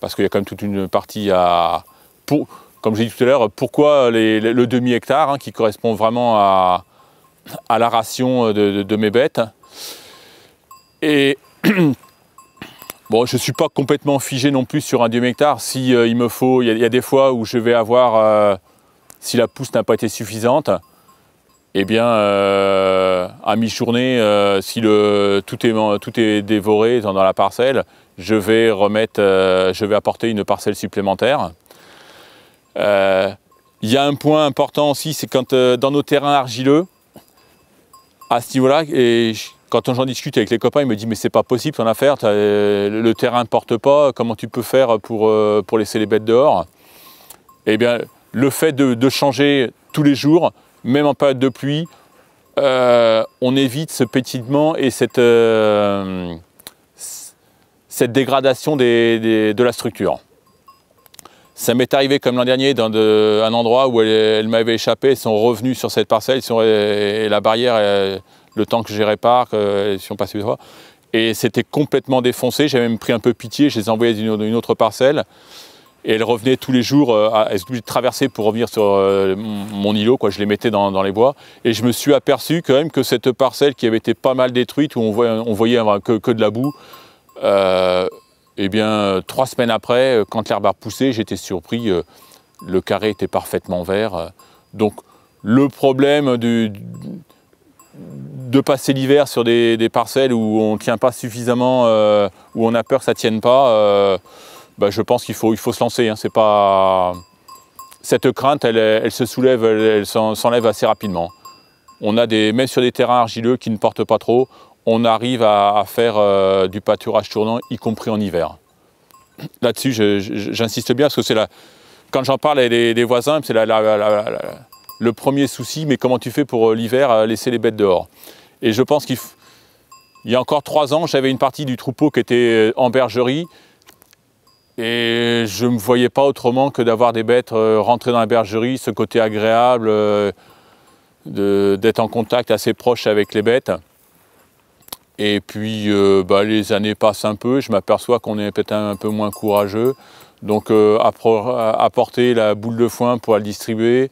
parce qu'il y a quand même toute une partie à... Pour, comme j'ai dit tout à l'heure, pourquoi le demi-hectare, hein, qui correspond vraiment à, la ration de, mes bêtes. Et bon, je ne suis pas complètement figé non plus sur un demi-hectare. Si euh, il me faut, il y, a des fois où je vais avoir, euh, si la pousse n'a pas été suffisante, eh bien, euh, à mi-journée, euh, si le, tout, est, tout est dévoré dans la parcelle, je vais, remettre, euh, je vais apporter une parcelle supplémentaire. Il y a un point important aussi, c'est quand dans nos terrains argileux, à ce niveau-là, et quand j'en discute avec les copains, ils me disent mais c'est pas possible ton affaire, le terrain ne porte pas, comment tu peux faire pour, laisser les bêtes dehors Eh bien, le fait de changer tous les jours, même en période de pluie, euh, on évite ce pétillement et cette, euh, cette dégradation de la structure. Ça m'est arrivé comme l'an dernier dans un endroit où elle, m'avait échappé, elles sont revenus sur cette parcelle et, la barrière, euh, le temps que j'ai réparé, si on passe une et c'était complètement défoncé, j'avais même pris un peu pitié, je les envoyais dans une, autre parcelle et elle revenait tous les jours, euh, à, se traversait traverser pour revenir sur euh, mon îlot, quoi, je les mettais dans, les bois, et je me suis aperçu quand même que cette parcelle qui avait été pas mal détruite, où on voyait, on voyait que, que, de la boue, euh, eh bien, trois semaines après, euh, quand l'herbe a repoussé, j'étais surpris, le carré était parfaitement vert. Donc, le problème du, de passer l'hiver sur des, parcelles où on ne tient pas suffisamment, où on a peur que ça tienne pas, bah, je pense qu'il faut, il faut se lancer. Hein. C'est pas... Cette crainte, elle, se soulève, elle, s'enlève assez rapidement. On a des, même sur des terrains argileux qui ne portent pas trop, on arrive à, faire euh, du pâturage tournant, y compris en hiver. Là-dessus, j'insiste bien parce que c'est la, quand j'en parle avec des voisins, c'est le premier souci, mais comment tu fais pour euh, l'hiver euh, laisser les bêtes dehors Et je pense qu'il y a encore trois ans, j'avais une partie du troupeau qui était en bergerie, et je ne me voyais pas autrement que d'avoir des bêtes euh, rentrées dans la bergerie, ce côté agréable, euh, d'être en contact assez proche avec les bêtes. Et puis euh, bah, les années passent un peu, je m'aperçois qu'on est peut-être un, peu moins courageux. Donc apporter la boule de foin pour la distribuer,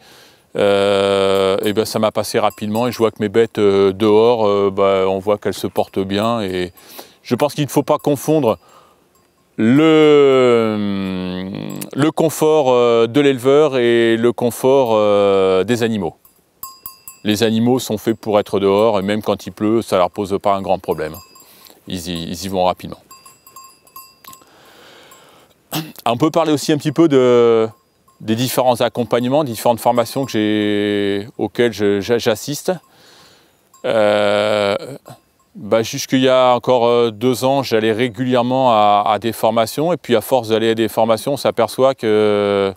et ben, ça m'a passé rapidement et je vois que mes bêtes dehors, bah, on voit qu'elles se portent bien. Et je pense qu'il ne faut pas confondre le, le confort euh, de l'éleveur et le confort euh, des animaux. Les animaux sont faits pour être dehors et même quand il pleut, ça ne leur pose pas un grand problème. Ils y, vont rapidement. On peut parler aussi un petit peu des différents accompagnements, différentes formations que auxquelles j'assiste. Euh, bah, Jusqu'il y a encore euh, deux ans, j'allais régulièrement à, des formations. Et puis à force d'aller à des formations, on s'aperçoit que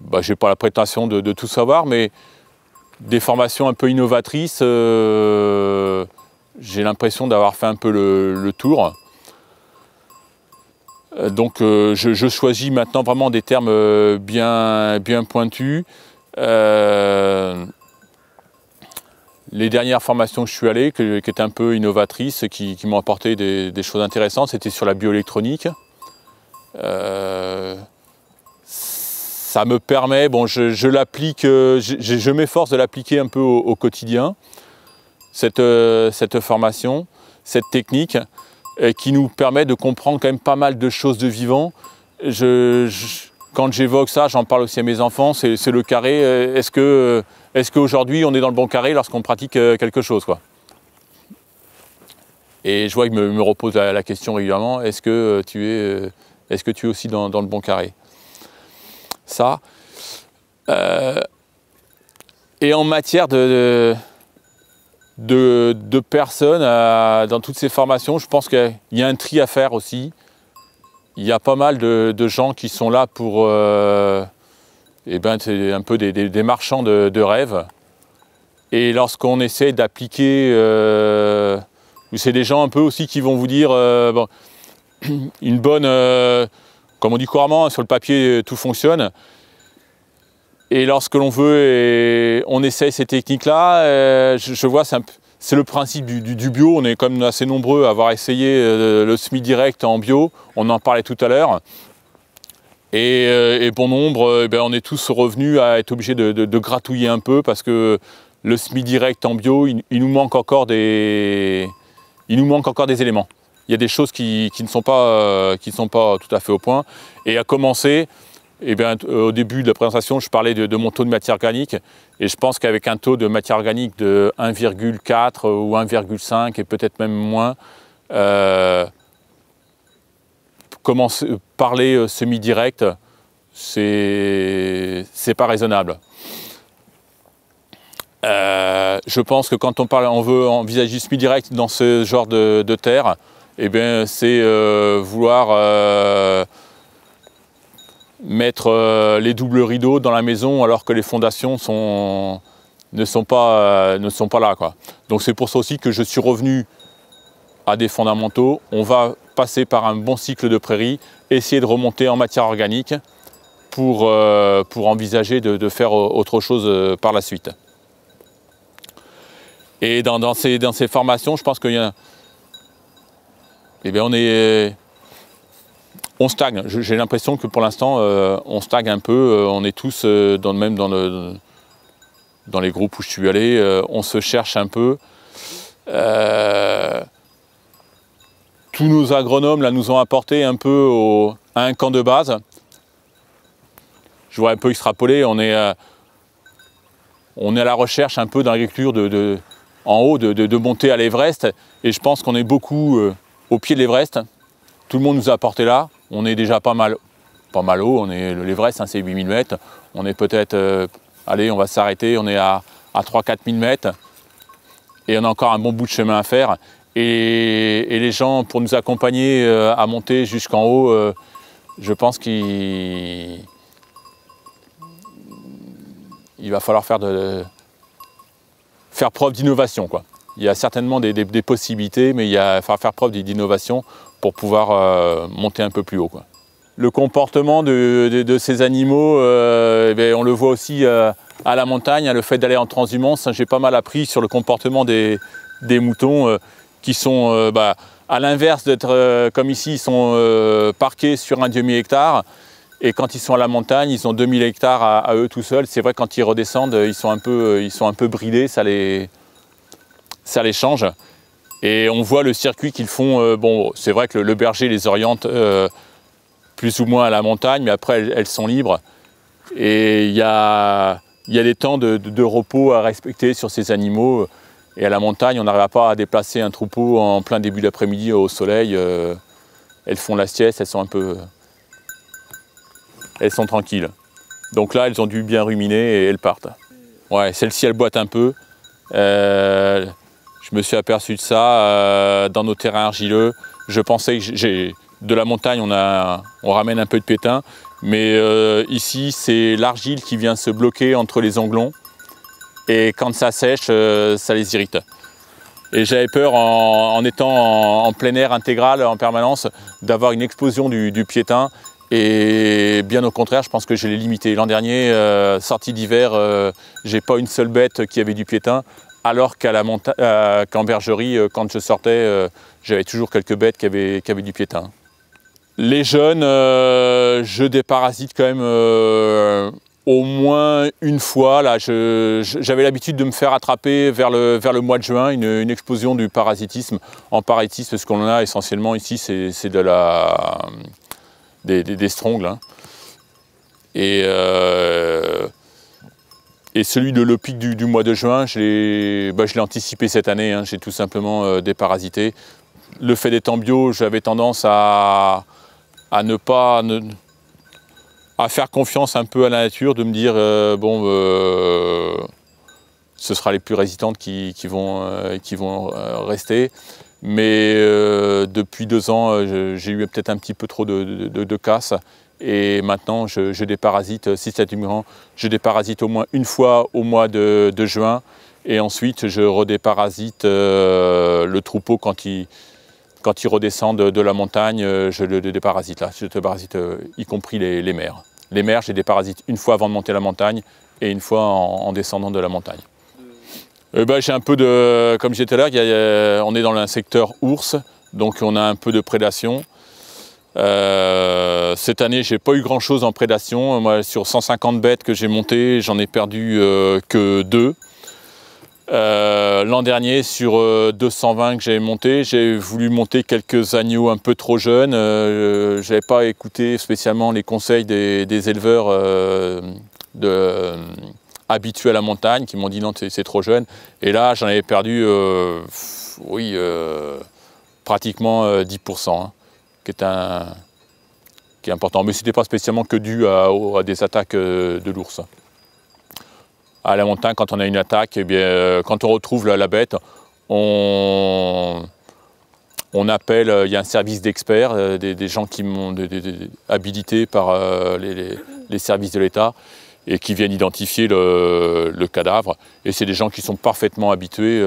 bah, je n'ai pas la prétention de, tout savoir, mais des formations un peu innovatrices, euh, j'ai l'impression d'avoir fait un peu le, tour. Euh, donc je, choisis maintenant vraiment des termes bien, bien pointus. Les dernières formations que je suis allé, qui étaient un peu innovatrices, qui, m'ont apporté des, choses intéressantes, c'était sur la bioélectronique. Euh, ça me permet, bon, je, l'applique, je, m'efforce de l'appliquer un peu au, quotidien, cette, euh, cette, formation, cette technique, qui nous permet de comprendre quand même pas mal de choses de vivant. quand j'évoque ça, j'en parle aussi à mes enfants, c'est le carré. Euh, est-ce que est-ce qu'aujourd'hui on est dans le bon carré lorsqu'on pratique euh, quelque chose quoi Et je vois qu'il me, me, repose la, question régulièrement, est-ce que euh, tu es, euh, est-ce que tu es aussi dans, le bon carré Ça. et en matière de, de, personnes dans toutes ces formations, je pense qu'il y a un tri à faire aussi. Il y a pas mal de, gens qui sont là pour et eh ben, c'est un peu des, marchands de, rêves. Et lorsqu'on essaie d'appliquer, euh, c'est des gens un peu aussi qui vont vous dire euh, une bonne, euh, comme on dit couramment, hein, sur le papier tout fonctionne. Et lorsque l'on veut, et on essaye ces techniques-là, je, vois, c'est le principe du, bio. On est comme assez nombreux à avoir essayé le semi direct en bio. On en parlait tout à l'heure. Et, bon euh, nombre, euh, eh ben, on est tous revenus à être obligés de, gratouiller un peu parce que le semi direct en bio, il, nous manque encore des, il nous manque encore des éléments. Il y a des choses qui, ne sont pas, euh, qui sont pas tout à fait au point. Et à commencer, et eh bien, au début de la présentation, je parlais de, mon taux de matière organique. Et je pense qu'avec un taux de matière organique de 1,4 ou 1,5 et peut-être même moins, Comment euh, parler euh, semi-direct, c'est pas raisonnable. Euh, je pense que quand on parle, on veut envisager semi-direct dans ce genre de, terre, Et eh bien c'est vouloir mettre les doubles rideaux dans la maison alors que les fondations sont, ne, sont pas, ne sont pas là. Quoi. Donc c'est pour ça aussi que je suis revenu à des fondamentaux. On va passer par un bon cycle de prairie, essayer de remonter en matière organique pour, euh, pour envisager de, faire autre chose euh, par la suite. Et dans, ces, dans ces, formations, je pense qu'il y a... Eh bien, on est... On stagne. J'ai l'impression que pour l'instant, euh, on stagne un peu. on est tous, dans dans, même dans, le, dans les groupes où je suis allé, on se cherche un peu tous nos agronomes là, nous ont apporté un peu à un camp de base. Je voudrais un peu extrapoler, on est, euh, on est à la recherche un peu d'agriculture de, en haut, de, de monter à l'Everest, et je pense qu'on est beaucoup euh, au pied de l'Everest. Tout le monde nous a apporté là, on est déjà pas mal, pas mal haut, on est l'Everest, hein, c'est 8000 mètres, on est peut-être, euh, allez, on va s'arrêter, on est à, à 3 4000 mètres, et on a encore un bon bout de chemin à faire. Et, les gens, pour nous accompagner euh, à monter jusqu'en haut, euh, je pense qu'il va falloir faire, faire preuve d'innovation. Il y a certainement des, possibilités, mais il va falloir faire preuve d'innovation pour pouvoir euh, monter un peu plus haut. Le comportement de, ces animaux, eh on le voit aussi à la montagne, hein, le fait d'aller en transhumance. Hein, j'ai pas mal appris sur le comportement des moutons qui sont euh, bah, à l'inverse d'être euh, comme ici, ils sont euh, parqués sur un demi-hectare. Et quand ils sont à la montagne, ils ont 2000 hectares à, eux tout seuls. C'est vrai, quand ils redescendent, ils sont un peu, ils sont un peu bridés, ça les, change. Et on voit le circuit qu'ils font. bon, c'est vrai que le, berger les oriente plus ou moins à la montagne, mais après, elles, sont libres. Et il y a, des temps de repos à respecter sur ces animaux. Et à la montagne, on n'arrivera pas à déplacer un troupeau en plein début d'après-midi au soleil. Euh, elles font la sieste, elles sont un peu. Elles sont tranquilles. Donc là, elles ont dû bien ruminer et elles partent. Ouais, celle-ci, elle boite un peu. Euh, je me suis aperçu de ça euh, dans nos terrains argileux. Je pensais que j'ai. De la montagne, on, a, on ramène un peu de pétain, mais ici, c'est l'argile qui vient se bloquer entre les anglons et quand ça sèche, euh, ça les irrite. Et j'avais peur, en, étant en, plein air intégral en permanence, d'avoir une explosion du, du, piétin. Et bien au contraire, je pense que je l'ai limité. L'an dernier, euh, sortie d'hiver, euh, j'ai pas une seule bête qui avait du piétin, alors qu'à la qu'en bergerie, euh, quand je sortais, j'avais toujours quelques bêtes qui avaient, qui avaient, du piétin. Les jeunes, je déparasite quand même au moins une fois. Là, j'avais l'habitude de me faire attraper vers le, vers le mois de juin une, explosion du parasitisme. En parasitisme, ce qu'on a essentiellement ici, c'est de la, des, des, strongles. Hein. Et, euh, et celui de l'opic du, du, mois de juin, je l'ai bah, anticipé cette année. Hein. J'ai tout simplement euh, déparasité. Le fait des en bio, j'avais tendance à, ne pas à faire confiance un peu à la nature, de me dire, euh, bon, euh, ce sera les plus résistantes qui, vont, qui vont euh, rester. Mais depuis deux ans, j'ai eu peut-être un petit peu trop de, de, casse. Et maintenant, je, c'est déparasite grand, Je déparasite au moins une fois au mois de, juin. Et ensuite, je redéparasite le troupeau quand il, quand il redescend de la montagne, je le déparasite là, je déparasite y compris les, les mers les mers, j'ai des parasites une fois avant de monter la montagne et une fois en, descendant de la montagne. Et euh, bah, j'ai un peu de, comme j'étais là, euh, on est dans le secteur ours, donc on a un peu de prédation. Euh, cette année, j'ai pas eu grand chose en prédation. Moi, sur 150 bêtes que j'ai montées, j'en ai perdu que deux. Euh, l'an dernier, sur 220 euh, que j'avais monté, j'ai voulu monter quelques agneaux un peu trop jeunes. Euh, je n'avais pas écouté spécialement les conseils des, éleveurs habitués à la montagne qui m'ont dit non, c'est trop jeune. Et là, j'en avais perdu, oui, pratiquement 10%, hein, qui, est un, qui est important. Mais ce n'était pas spécialement que dû à des attaques de l'ours. Hein à la montagne, quand on a une attaque, et eh bien, euh, quand on retrouve la, bête, on, on appelle, euh, il y a un service d'experts, euh, des, gens qui habilités par les, services de l'État et qui viennent identifier le, cadavre. Et c'est des gens qui sont parfaitement habitués,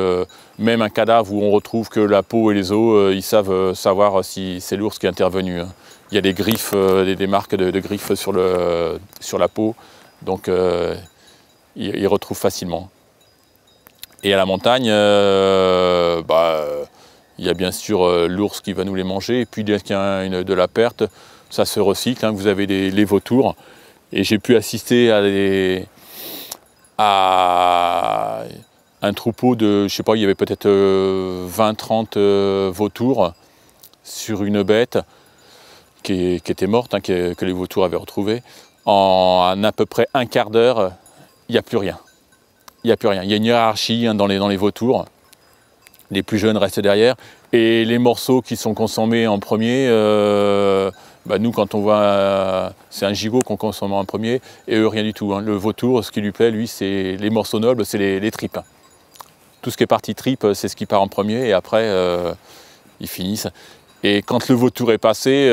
même un cadavre où on retrouve que la peau et les os, ils savent savoir si c'est l'ours qui est intervenu. Hein. Il y a des griffes, des, marques de, griffes sur, le, sur, la peau. Donc ils, retrouvent facilement. Et à la montagne, euh, bah, il y a bien sûr euh, l'ours qui va nous les manger, et puis dès qu'il y a de la perte, ça se recycle, hein. vous avez les vautours. Et j'ai pu assister à, un troupeau de, je sais pas, il y avait peut-être 20-30 euh, vautours sur une bête qui, était morte, hein, que, les vautours avaient retrouvée, en à peu près un quart d'heure il n'y a plus rien. Il n'y a plus rien. Il y a une hiérarchie hein, dans, les, dans les vautours. Les plus jeunes restent derrière. Et les morceaux qui sont consommés en premier, euh, bah, nous, quand on voit. Euh, c'est un gigot qu'on consomme en premier, et eux, rien du tout. Hein. Le vautour, ce qui lui plaît, lui, c'est les morceaux nobles, c'est les, tripes. Tout ce qui est parti tripes, euh, c'est ce qui part en premier, et après, ils finissent. Et quand le vautour est passé,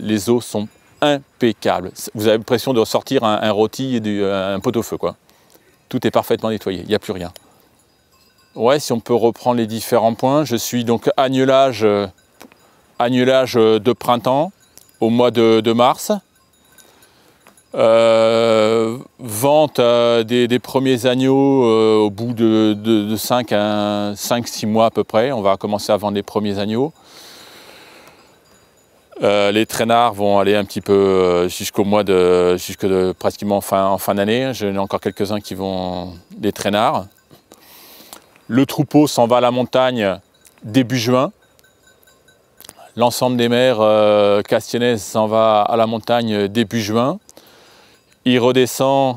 les os sont impeccable. Vous avez l'impression de ressortir un, rôti et euh, un pot au feu, quoi. Tout est parfaitement nettoyé, il n'y a plus rien. Ouais, si on peut reprendre les différents points, je suis donc agnelage, euh, euh, de printemps au mois de, mars. vente des, premiers agneaux au bout de, 5 5-6 mois à peu près. On va commencer à vendre les premiers agneaux. Euh, les traînards vont aller un petit peu euh, jusqu'au mois de, jusqu'à pratiquement fin, en fin d'année. J'en ai encore quelques-uns qui vont des traînards. Le troupeau s'en va à la montagne début juin. L'ensemble des mères euh, castiennes s'en va à la montagne début juin. Il redescend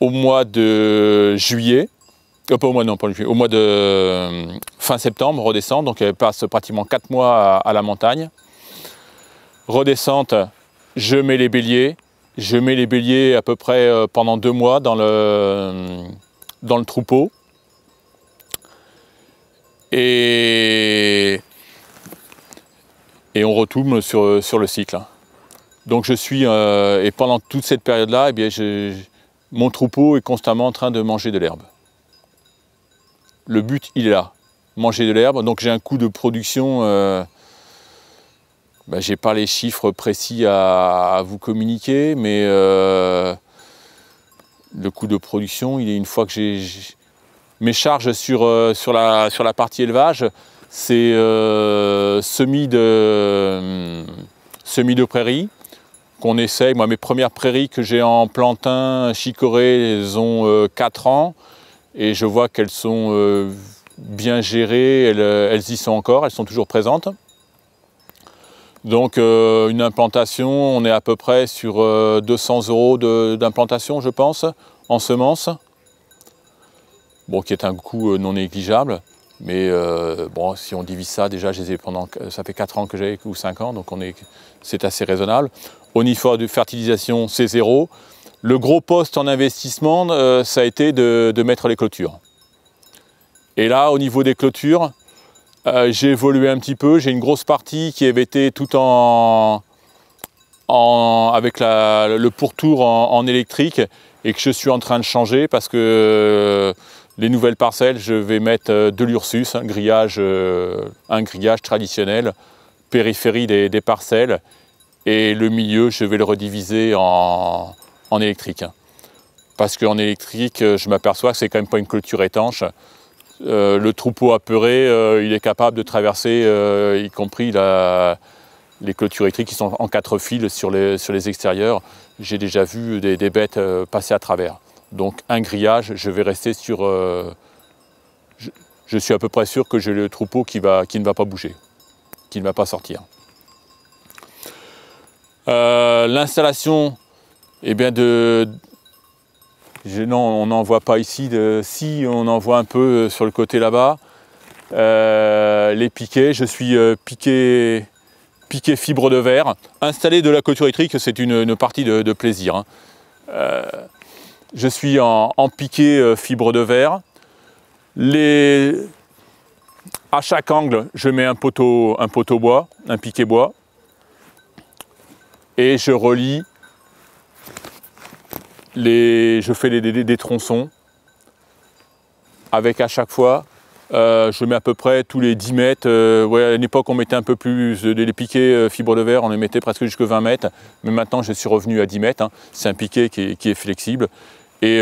au mois de juillet. pas au mois, non, au mois de fin septembre, redescend. Donc il passe pratiquement 4 mois à la montagne redescente, je mets les béliers. Je mets les béliers à peu près euh, pendant deux mois dans le, euh, dans le troupeau. Et, et on retourne sur, le cycle. Hein. Donc je suis, euh, et pendant toute cette période-là, eh bien, mon troupeau est constamment en train de manger de l'herbe. Le but, il est là, manger de l'herbe. Donc j'ai un coût de production je bah, j'ai pas les chiffres précis à, vous communiquer, mais euh, le coût de production, il est une fois que j'ai mes charges euh, sur, la, partie élevage, c'est semi euh, semis de hmm, semis prairies qu'on essaye. Moi, mes premières prairies que j'ai en plantain chicorée elles ont 4 ans et je vois qu'elles sont bien gérées, elles y sont encore, elles sont toujours présentes. Donc euh, une implantation, on est à peu près sur 200 euh, euros d'implantation, je pense, en semences. Bon, qui est un coût euh, non négligeable. Mais bon, si on divise ça, déjà, pendant, ça fait 4 ans que j'ai, ou 5 ans, donc c'est est assez raisonnable. Au niveau de fertilisation, c'est zéro. Le gros poste en investissement, ça a été de mettre les clôtures. Et là, au niveau des clôtures, euh, j'ai évolué un petit peu, j'ai une grosse partie qui avait été tout en, avec le pourtour en, électrique et que je suis en train de changer parce que euh, les nouvelles parcelles, je vais mettre euh, de l'Ursus, un grillage, un grillage traditionnel, périphérie des, parcelles et le milieu, je vais le rediviser en, électrique. Parce qu'en électrique, je m'aperçois que c'est quand même pas une culture étanche. Euh, le troupeau apeuré, euh, il est capable de traverser, euh, y compris les clôtures électriques qui sont en quatre fils sur les, extérieurs. J'ai déjà vu des, bêtes euh, passer à travers. Donc un grillage, je vais rester sur... Je, suis à peu près sûr que j'ai le troupeau qui, va, qui ne va pas bouger, qui ne va pas sortir. L'installation eh de, non, on n'en voit pas ici. De, si, on en voit un peu euh, sur le côté là-bas. Euh, les piquets, je suis euh, piqué, piqué fibre de verre. Installer de la couture électrique, c'est une, partie de, plaisir. Hein. je suis en, piqué fibre de verre. Les... À chaque angle, je mets un poteau, un poteau bois, un piquet bois. Et je relie je fais des tronçons avec à chaque fois, euh, je mets à peu près tous les 10 mètres. Euh, à l'époque, on mettait un peu plus les piquets euh, fibre de verre, on les mettait presque jusqu'à 20 mètres. Mais maintenant, je suis revenu à 10 mètres. Hein. C'est un piquet qui est, flexible. Et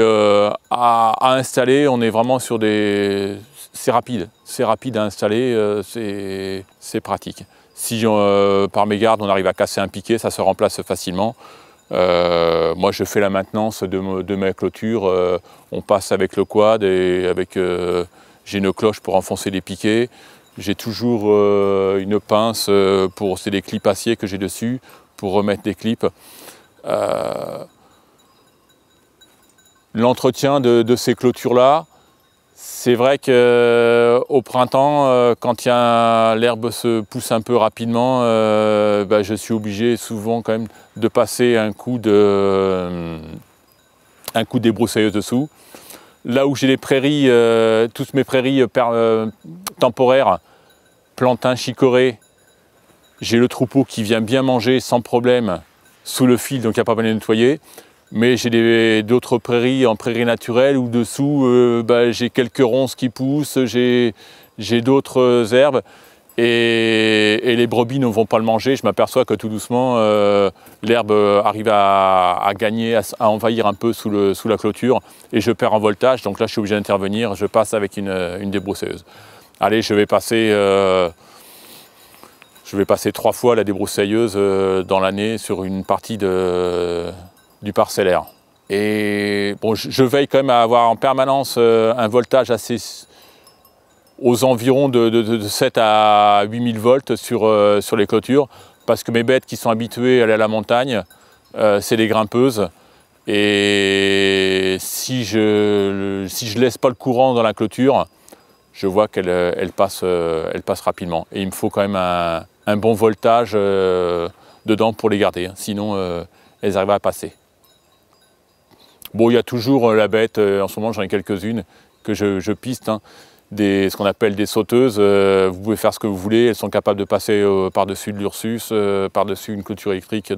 à, installer, on est vraiment sur des... C'est rapide. C'est rapide à installer, c'est pratique. Si par mégarde, on arrive à casser un piquet, ça se remplace facilement. Euh, moi, je fais la maintenance de, de ma clôture. Euh, on passe avec le quad et avec. Euh, j'ai une cloche pour enfoncer les piquets. J'ai toujours une pince pour. C'est des clips acier que j'ai dessus pour remettre des clips. L'entretien de, ces clôtures-là, c'est vrai qu'au euh, printemps, euh, quand l'herbe se pousse un peu rapidement, euh, bah, je suis obligé souvent quand même de passer un coup de un coup débroussailleuse dessous. Là où j'ai les prairies, toutes mes prairies temporaires, plantain, chicorée, j'ai le troupeau qui vient bien manger sans problème sous le fil, donc il n'y a pas besoin de nettoyer. Mais j'ai d'autres prairies en prairie naturelle où dessous euh, bah, j'ai quelques ronces qui poussent, j'ai d'autres herbes. Et, les brebis ne vont pas le manger. Je m'aperçois que tout doucement, euh, l'herbe arrive à, gagner, à, envahir un peu sous, la clôture. Et je perds en voltage. Donc là, je suis obligé d'intervenir. Je passe avec une, débroussailleuse. Allez, je vais passer... Euh, je vais passer trois fois la débroussailleuse dans l'année sur une partie de, du parcellaire. Et bon, je veille quand même à avoir en permanence euh, un voltage assez aux environs de, 7 à 8000 volts sur, euh, sur les clôtures, parce que mes bêtes qui sont habituées à aller à la montagne, euh, c'est des grimpeuses. Et si je ne si je laisse pas le courant dans la clôture, je vois qu'elle elle passe, elle passe rapidement. Et il me faut quand même un, bon voltage dedans pour les garder, sinon elles arrivent à passer. Bon, il y a toujours euh, la bête, euh, en ce moment j'en ai quelques-unes que je, piste, hein. ce qu'on appelle des sauteuses. Euh, vous pouvez faire ce que vous voulez, elles sont capables de passer par-dessus de l'Ursus, par-dessus une clôture électrique.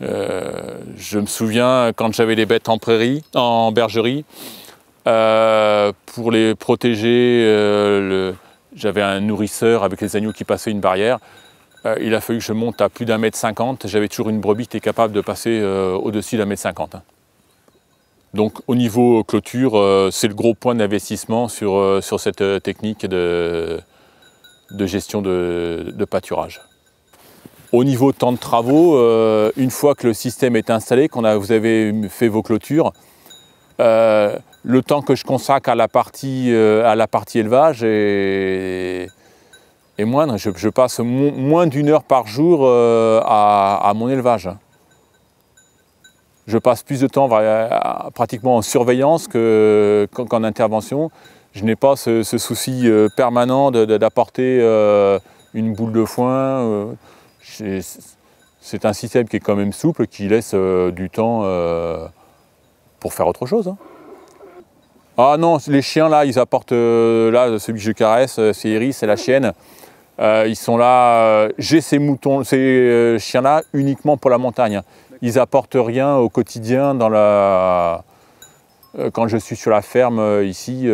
je me souviens quand j'avais les bêtes en prairie, en bergerie, pour les protéger, j'avais un nourrisseur avec les agneaux qui passaient une barrière. Euh, il a fallu que je monte à plus d'un mètre cinquante. J'avais toujours une brebis qui était capable de passer euh, au-dessus d'un mètre cinquante. Donc au niveau euh, clôture, c'est le gros point d'investissement sur, sur cette technique de, de gestion de, pâturage. Au niveau temps de travaux, une fois que le système est installé, qu'on a, vous avez fait vos clôtures, le temps que je consacre à la partie, à la partie élevage est, et moindre. Je, passe moins d'une heure par jour euh, à, mon élevage. Hein. Je passe plus de temps pratiquement en surveillance qu'en intervention. Je n'ai pas ce, souci euh, permanent d'apporter euh, une boule de foin. C'est un système qui est quand même souple, qui laisse du temps pour faire autre chose. Hein. Ah non, les chiens là, ils apportent, là, celui que je caresse, c'est Iris, c'est la chienne. Euh, ils sont là, euh, j'ai ces moutons, ces euh, chiens-là uniquement pour la montagne. Ils apportent rien au quotidien Quand je suis sur la ferme ici,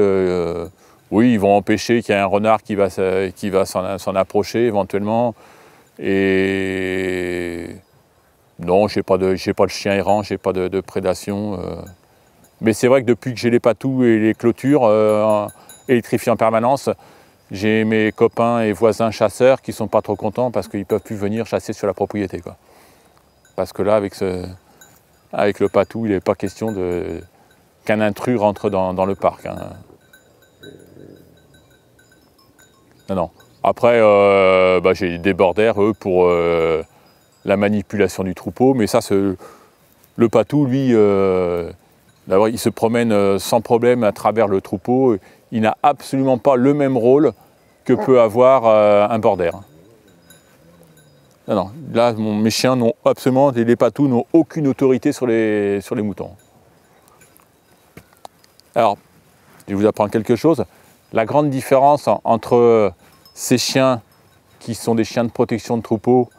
oui, ils vont empêcher qu'il y ait un renard qui va, s'en approcher éventuellement. Et non, je n'ai pas, de, chien errant, je n'ai pas de, de prédation. Mais c'est vrai que depuis que j'ai les patous et les clôtures électrifiées en permanence, j'ai mes copains et voisins chasseurs qui sont pas trop contents parce qu'ils peuvent plus venir chasser sur la propriété. Quoi. Parce que là, avec, ce, avec le patou, il n'est pas question de, qu'un intrus rentre dans, le parc. Hein. Non, non. Après, euh, bah, j'ai des bordères, eux, pour euh, la manipulation du troupeau, mais ça, le patou, lui, euh, d'abord, il se promène sans problème à travers le troupeau il n'a absolument pas le même rôle que peut avoir euh, un border. Non, non, là, mes chiens n'ont absolument, les patous n'ont aucune autorité sur les, sur les moutons. Alors, je vous apprends quelque chose. La grande différence entre ces chiens qui sont des chiens de protection de troupeau,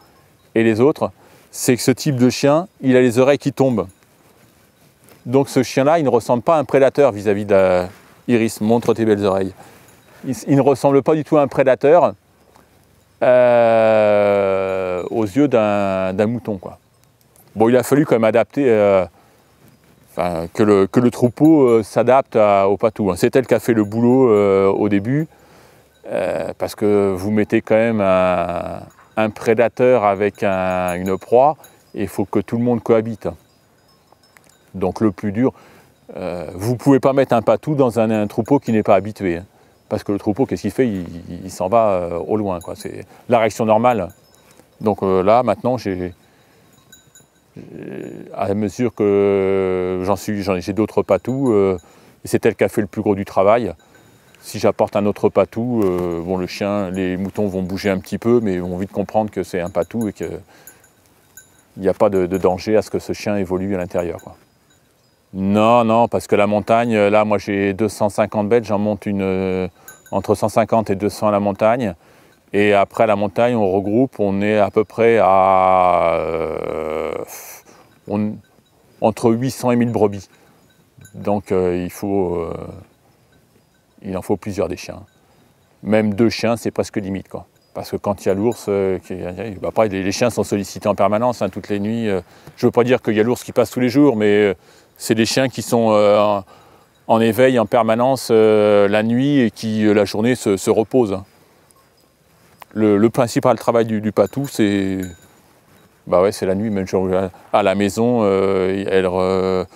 et les autres, c'est que ce type de chien, il a les oreilles qui tombent. Donc ce chien-là, il ne ressemble pas à un prédateur vis-à-vis vis à vis de... Iris, montre tes belles oreilles. Il, ne ressemble pas du tout à un prédateur euh, aux yeux d'un mouton. Quoi. Bon, il a fallu quand même adapter, euh, que, le, troupeau euh, s'adapte au patou. Hein. C'est elle qui a fait le boulot au début, parce que vous mettez quand même un, prédateur avec une proie, il faut que tout le monde cohabite. Hein. Donc le plus dur, euh, vous ne pouvez pas mettre un patou dans un, troupeau qui n'est pas habitué. Hein. parce que le troupeau, qu'est-ce qu'il fait Il, s'en va euh, au loin. C'est la réaction normale. Donc euh, là, maintenant, j'ai, à mesure que j'en suis, j'ai d'autres patous, c'est elle qui a fait le plus gros du travail. Si j'apporte un autre patou, bon, le chien, les moutons vont bouger un petit peu, mais ils vont vite comprendre que c'est un patou et qu'il n'y a pas de danger à ce que ce chien évolue à l'intérieur. Non, non, parce que la montagne, là, moi j'ai 250 bêtes, j'en monte une euh, entre 150 et 200 à la montagne. Et après la montagne, on regroupe, on est à peu près à euh, entre 800 et 1000 brebis. Donc euh, il faut, il en faut plusieurs des chiens. Même deux chiens, c'est presque limite, quoi. Parce que quand il y a l'ours, les, chiens sont sollicités en permanence, hein, toutes les nuits. je ne veux pas dire qu'il y a l'ours qui passe tous les jours, mais c'est des chiens qui sont euh, en, éveil en permanence euh, la nuit et qui euh, la journée se, reposent. Le, principal travail du, patou, c'est bah ouais, la nuit. Même à la maison, elle,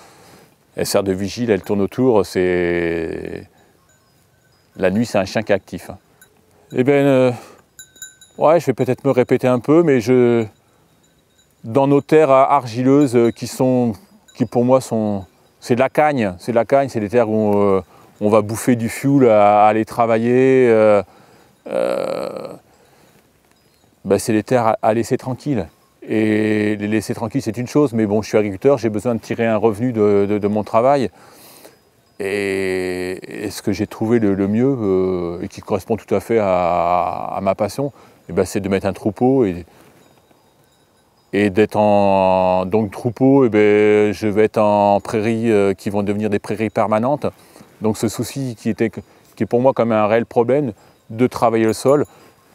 elle sert de vigile, elle tourne autour. C'est la nuit, c'est un chien qui est actif. Eh bien, ouais, je vais peut-être me répéter un peu, mais je, dans nos terres argileuses qui sont qui pour moi sont. C'est de la cagne, c'est de la cagne, c'est des terres où euh, on, va bouffer du fuel à, aller travailler. Euh, euh, bah, c'est des terres à, laisser tranquilles. Et les laisser tranquilles, c'est une chose, mais bon, je suis agriculteur, j'ai besoin de tirer un revenu de, mon travail. Et, ce que j'ai trouvé le, mieux, et qui correspond tout à fait à, ma passion, eh ben c'est de mettre un troupeau et, et d'être en donc, troupeau, et eh ben, je vais être en prairies euh, qui vont devenir des prairies permanentes. Donc ce souci qui était qui est pour moi comme un réel problème de travailler le sol,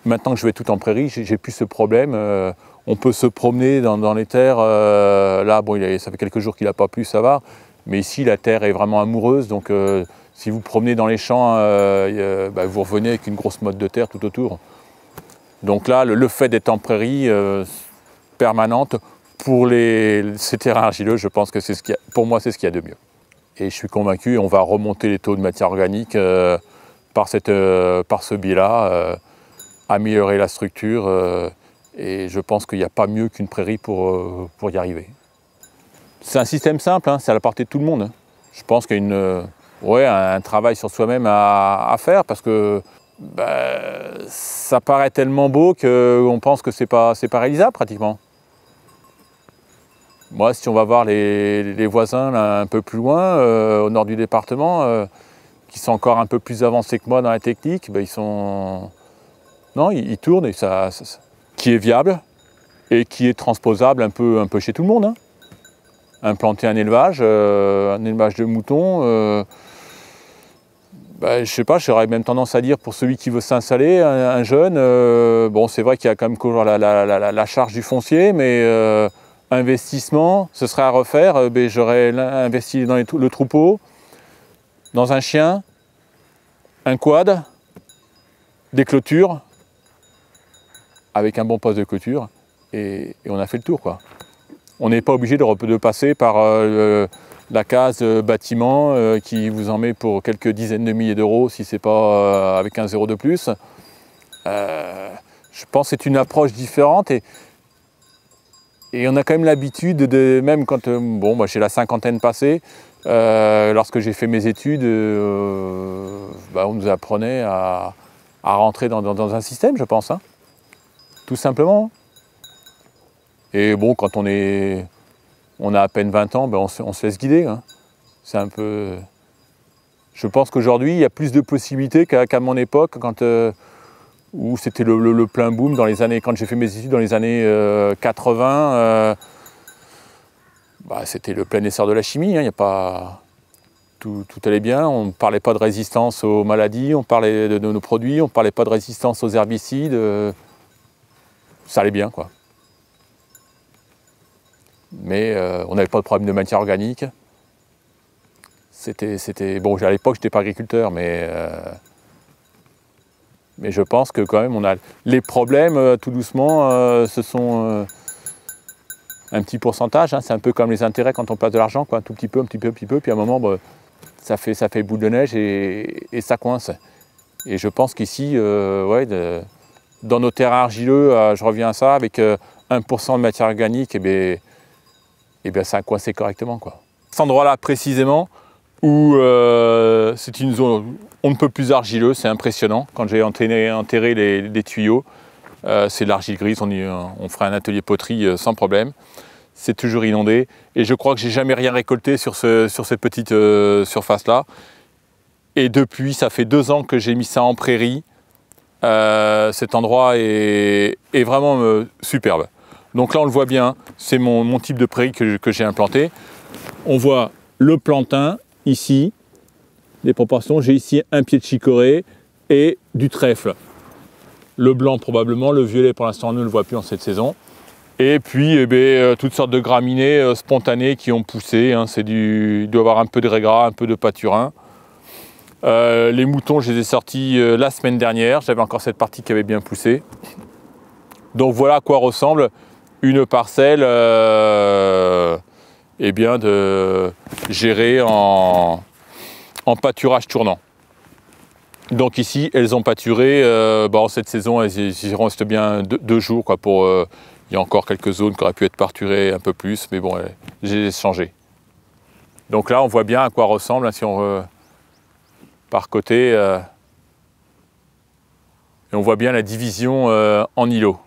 maintenant que je vais tout en prairie, j'ai plus ce problème. Euh, on peut se promener dans, les terres. Euh, là, bon, ça fait quelques jours qu'il n'a pas plu, ça va. Mais ici, la terre est vraiment amoureuse. Donc si vous promenez dans les champs, bah, vous revenez avec une grosse motte de terre tout autour. Donc là, le fait d'être en prairie permanente pour les, ces terrains argileux, je pense que c'est ce qui pour moi, c'est ce qu'il y a de mieux. Et je suis convaincu, on va remonter les taux de matière organique euh, par, cette, euh, par ce biais-là, euh, améliorer la structure. et je pense qu'il n'y a pas mieux qu'une prairie pour, pour y arriver. C'est un système simple, hein, c'est à la portée de tout le monde. Hein. Je pense qu'il y a une, ouais, un travail sur soi-même à, faire parce que bah, ça paraît tellement beau qu'on pense que c'est pas, pas réalisable pratiquement. Moi, si on va voir les, voisins un peu plus loin, euh, au nord du département, euh, qui sont encore un peu plus avancés que moi dans la technique, ben, ils sont. Non, ils, tournent et ça, qui est viable et qui est transposable un peu, un peu chez tout le monde. Hein. Implanter un élevage, euh, un élevage de moutons. je ben, je sais pas, j'aurais même tendance à dire pour celui qui veut s'installer, un, jeune, bon c'est vrai qu'il y a quand même la, charge du foncier, mais investissement, ce serait à refaire, euh, ben, j'aurais investi dans le troupeau, dans un chien, un quad, des clôtures, avec un bon poste de clôture, et, on a fait le tour. Quoi. On n'est pas obligé de, passer par euh, la case euh, bâtiment qui vous en met pour quelques dizaines de milliers d'euros si c'est pas avec un zéro de plus. je pense que c'est une approche différente et, et on a quand même l'habitude de, même quand, euh, bon, moi j'ai la cinquantaine passée, euh, lorsque j'ai fait mes études, euh, bah, on nous apprenait à, rentrer dans, un système, je pense, hein. tout simplement. Et bon, quand on est, on a à peine 20 ans, ben, on, se, se, laisse guider. Hein. C'est un peu. Je pense qu'aujourd'hui, il y a plus de possibilités qu'à mon époque, quand où c'était le, plein boom dans les années, quand j'ai fait mes études dans les années 80, euh, euh, bah, c'était le plein essor de la chimie, hein, il n'y a pas... Tout, allait bien, on ne parlait pas de résistance aux maladies, on parlait de, nos produits, on ne parlait pas de résistance aux herbicides, euh, ça allait bien quoi. Mais on n'avait pas de problème de matière organique. C'était, bon, à l'époque, je n'étais pas agriculteur, mais mais je pense que quand même, on a les problèmes euh, tout doucement, euh, ce sont euh, un petit pourcentage. Hein. c'est un peu comme les intérêts quand on passe de l'argent, un tout petit peu, un petit peu, un petit peu, puis à un moment, bah, ça fait ça fait boule de neige et, ça coince. Et je pense qu'ici, dans nos terres argileux, je reviens à ça, avec 1% de matière organique, et eh bien, eh ben, ça a coincé correctement, quoi. Cet endroit-là précisément, où euh, c'est une zone on ne peut plus argileuse, c'est impressionnant. Quand j'ai enterré, les, tuyaux, euh, c'est de l'argile grise, on, y, on, un atelier poterie euh, sans problème. C'est toujours inondé et je crois que j'ai jamais rien récolté sur, ce, sur cette petite surface-là. Et depuis, ça fait deux ans que j'ai mis ça en prairie. cet endroit est, vraiment superbe. Donc là, on le voit bien, c'est mon, type de prairie que, que j'ai implanté. On voit le plantain ici, les proportions, j'ai ici un pied de chicorée et du trèfle. Le blanc probablement, le violet pour l'instant on ne le voit plus en cette saison. Et puis eh ben, euh, toutes sortes de graminées euh, spontanées qui ont poussé. Hein. c'est du, il doit y avoir un peu de régras, un peu de pâturin. Euh, les moutons, je les ai sortis la semaine dernière. J'avais encore cette partie qui avait bien poussé. Donc voilà à quoi ressemble une parcelle eh bien, de gérer en, pâturage tournant. Donc ici, elles ont pâturé. Euh, bah, en cette saison, elles, restent bien deux, jours. Quoi, pour, euh, il y a encore quelques zones qui auraient pu être pâturées un peu plus, mais bon, j'ai changé. Donc là, on voit bien à quoi ressemble, hein, si on par côté, euh, et on voit bien la division euh, en îlots.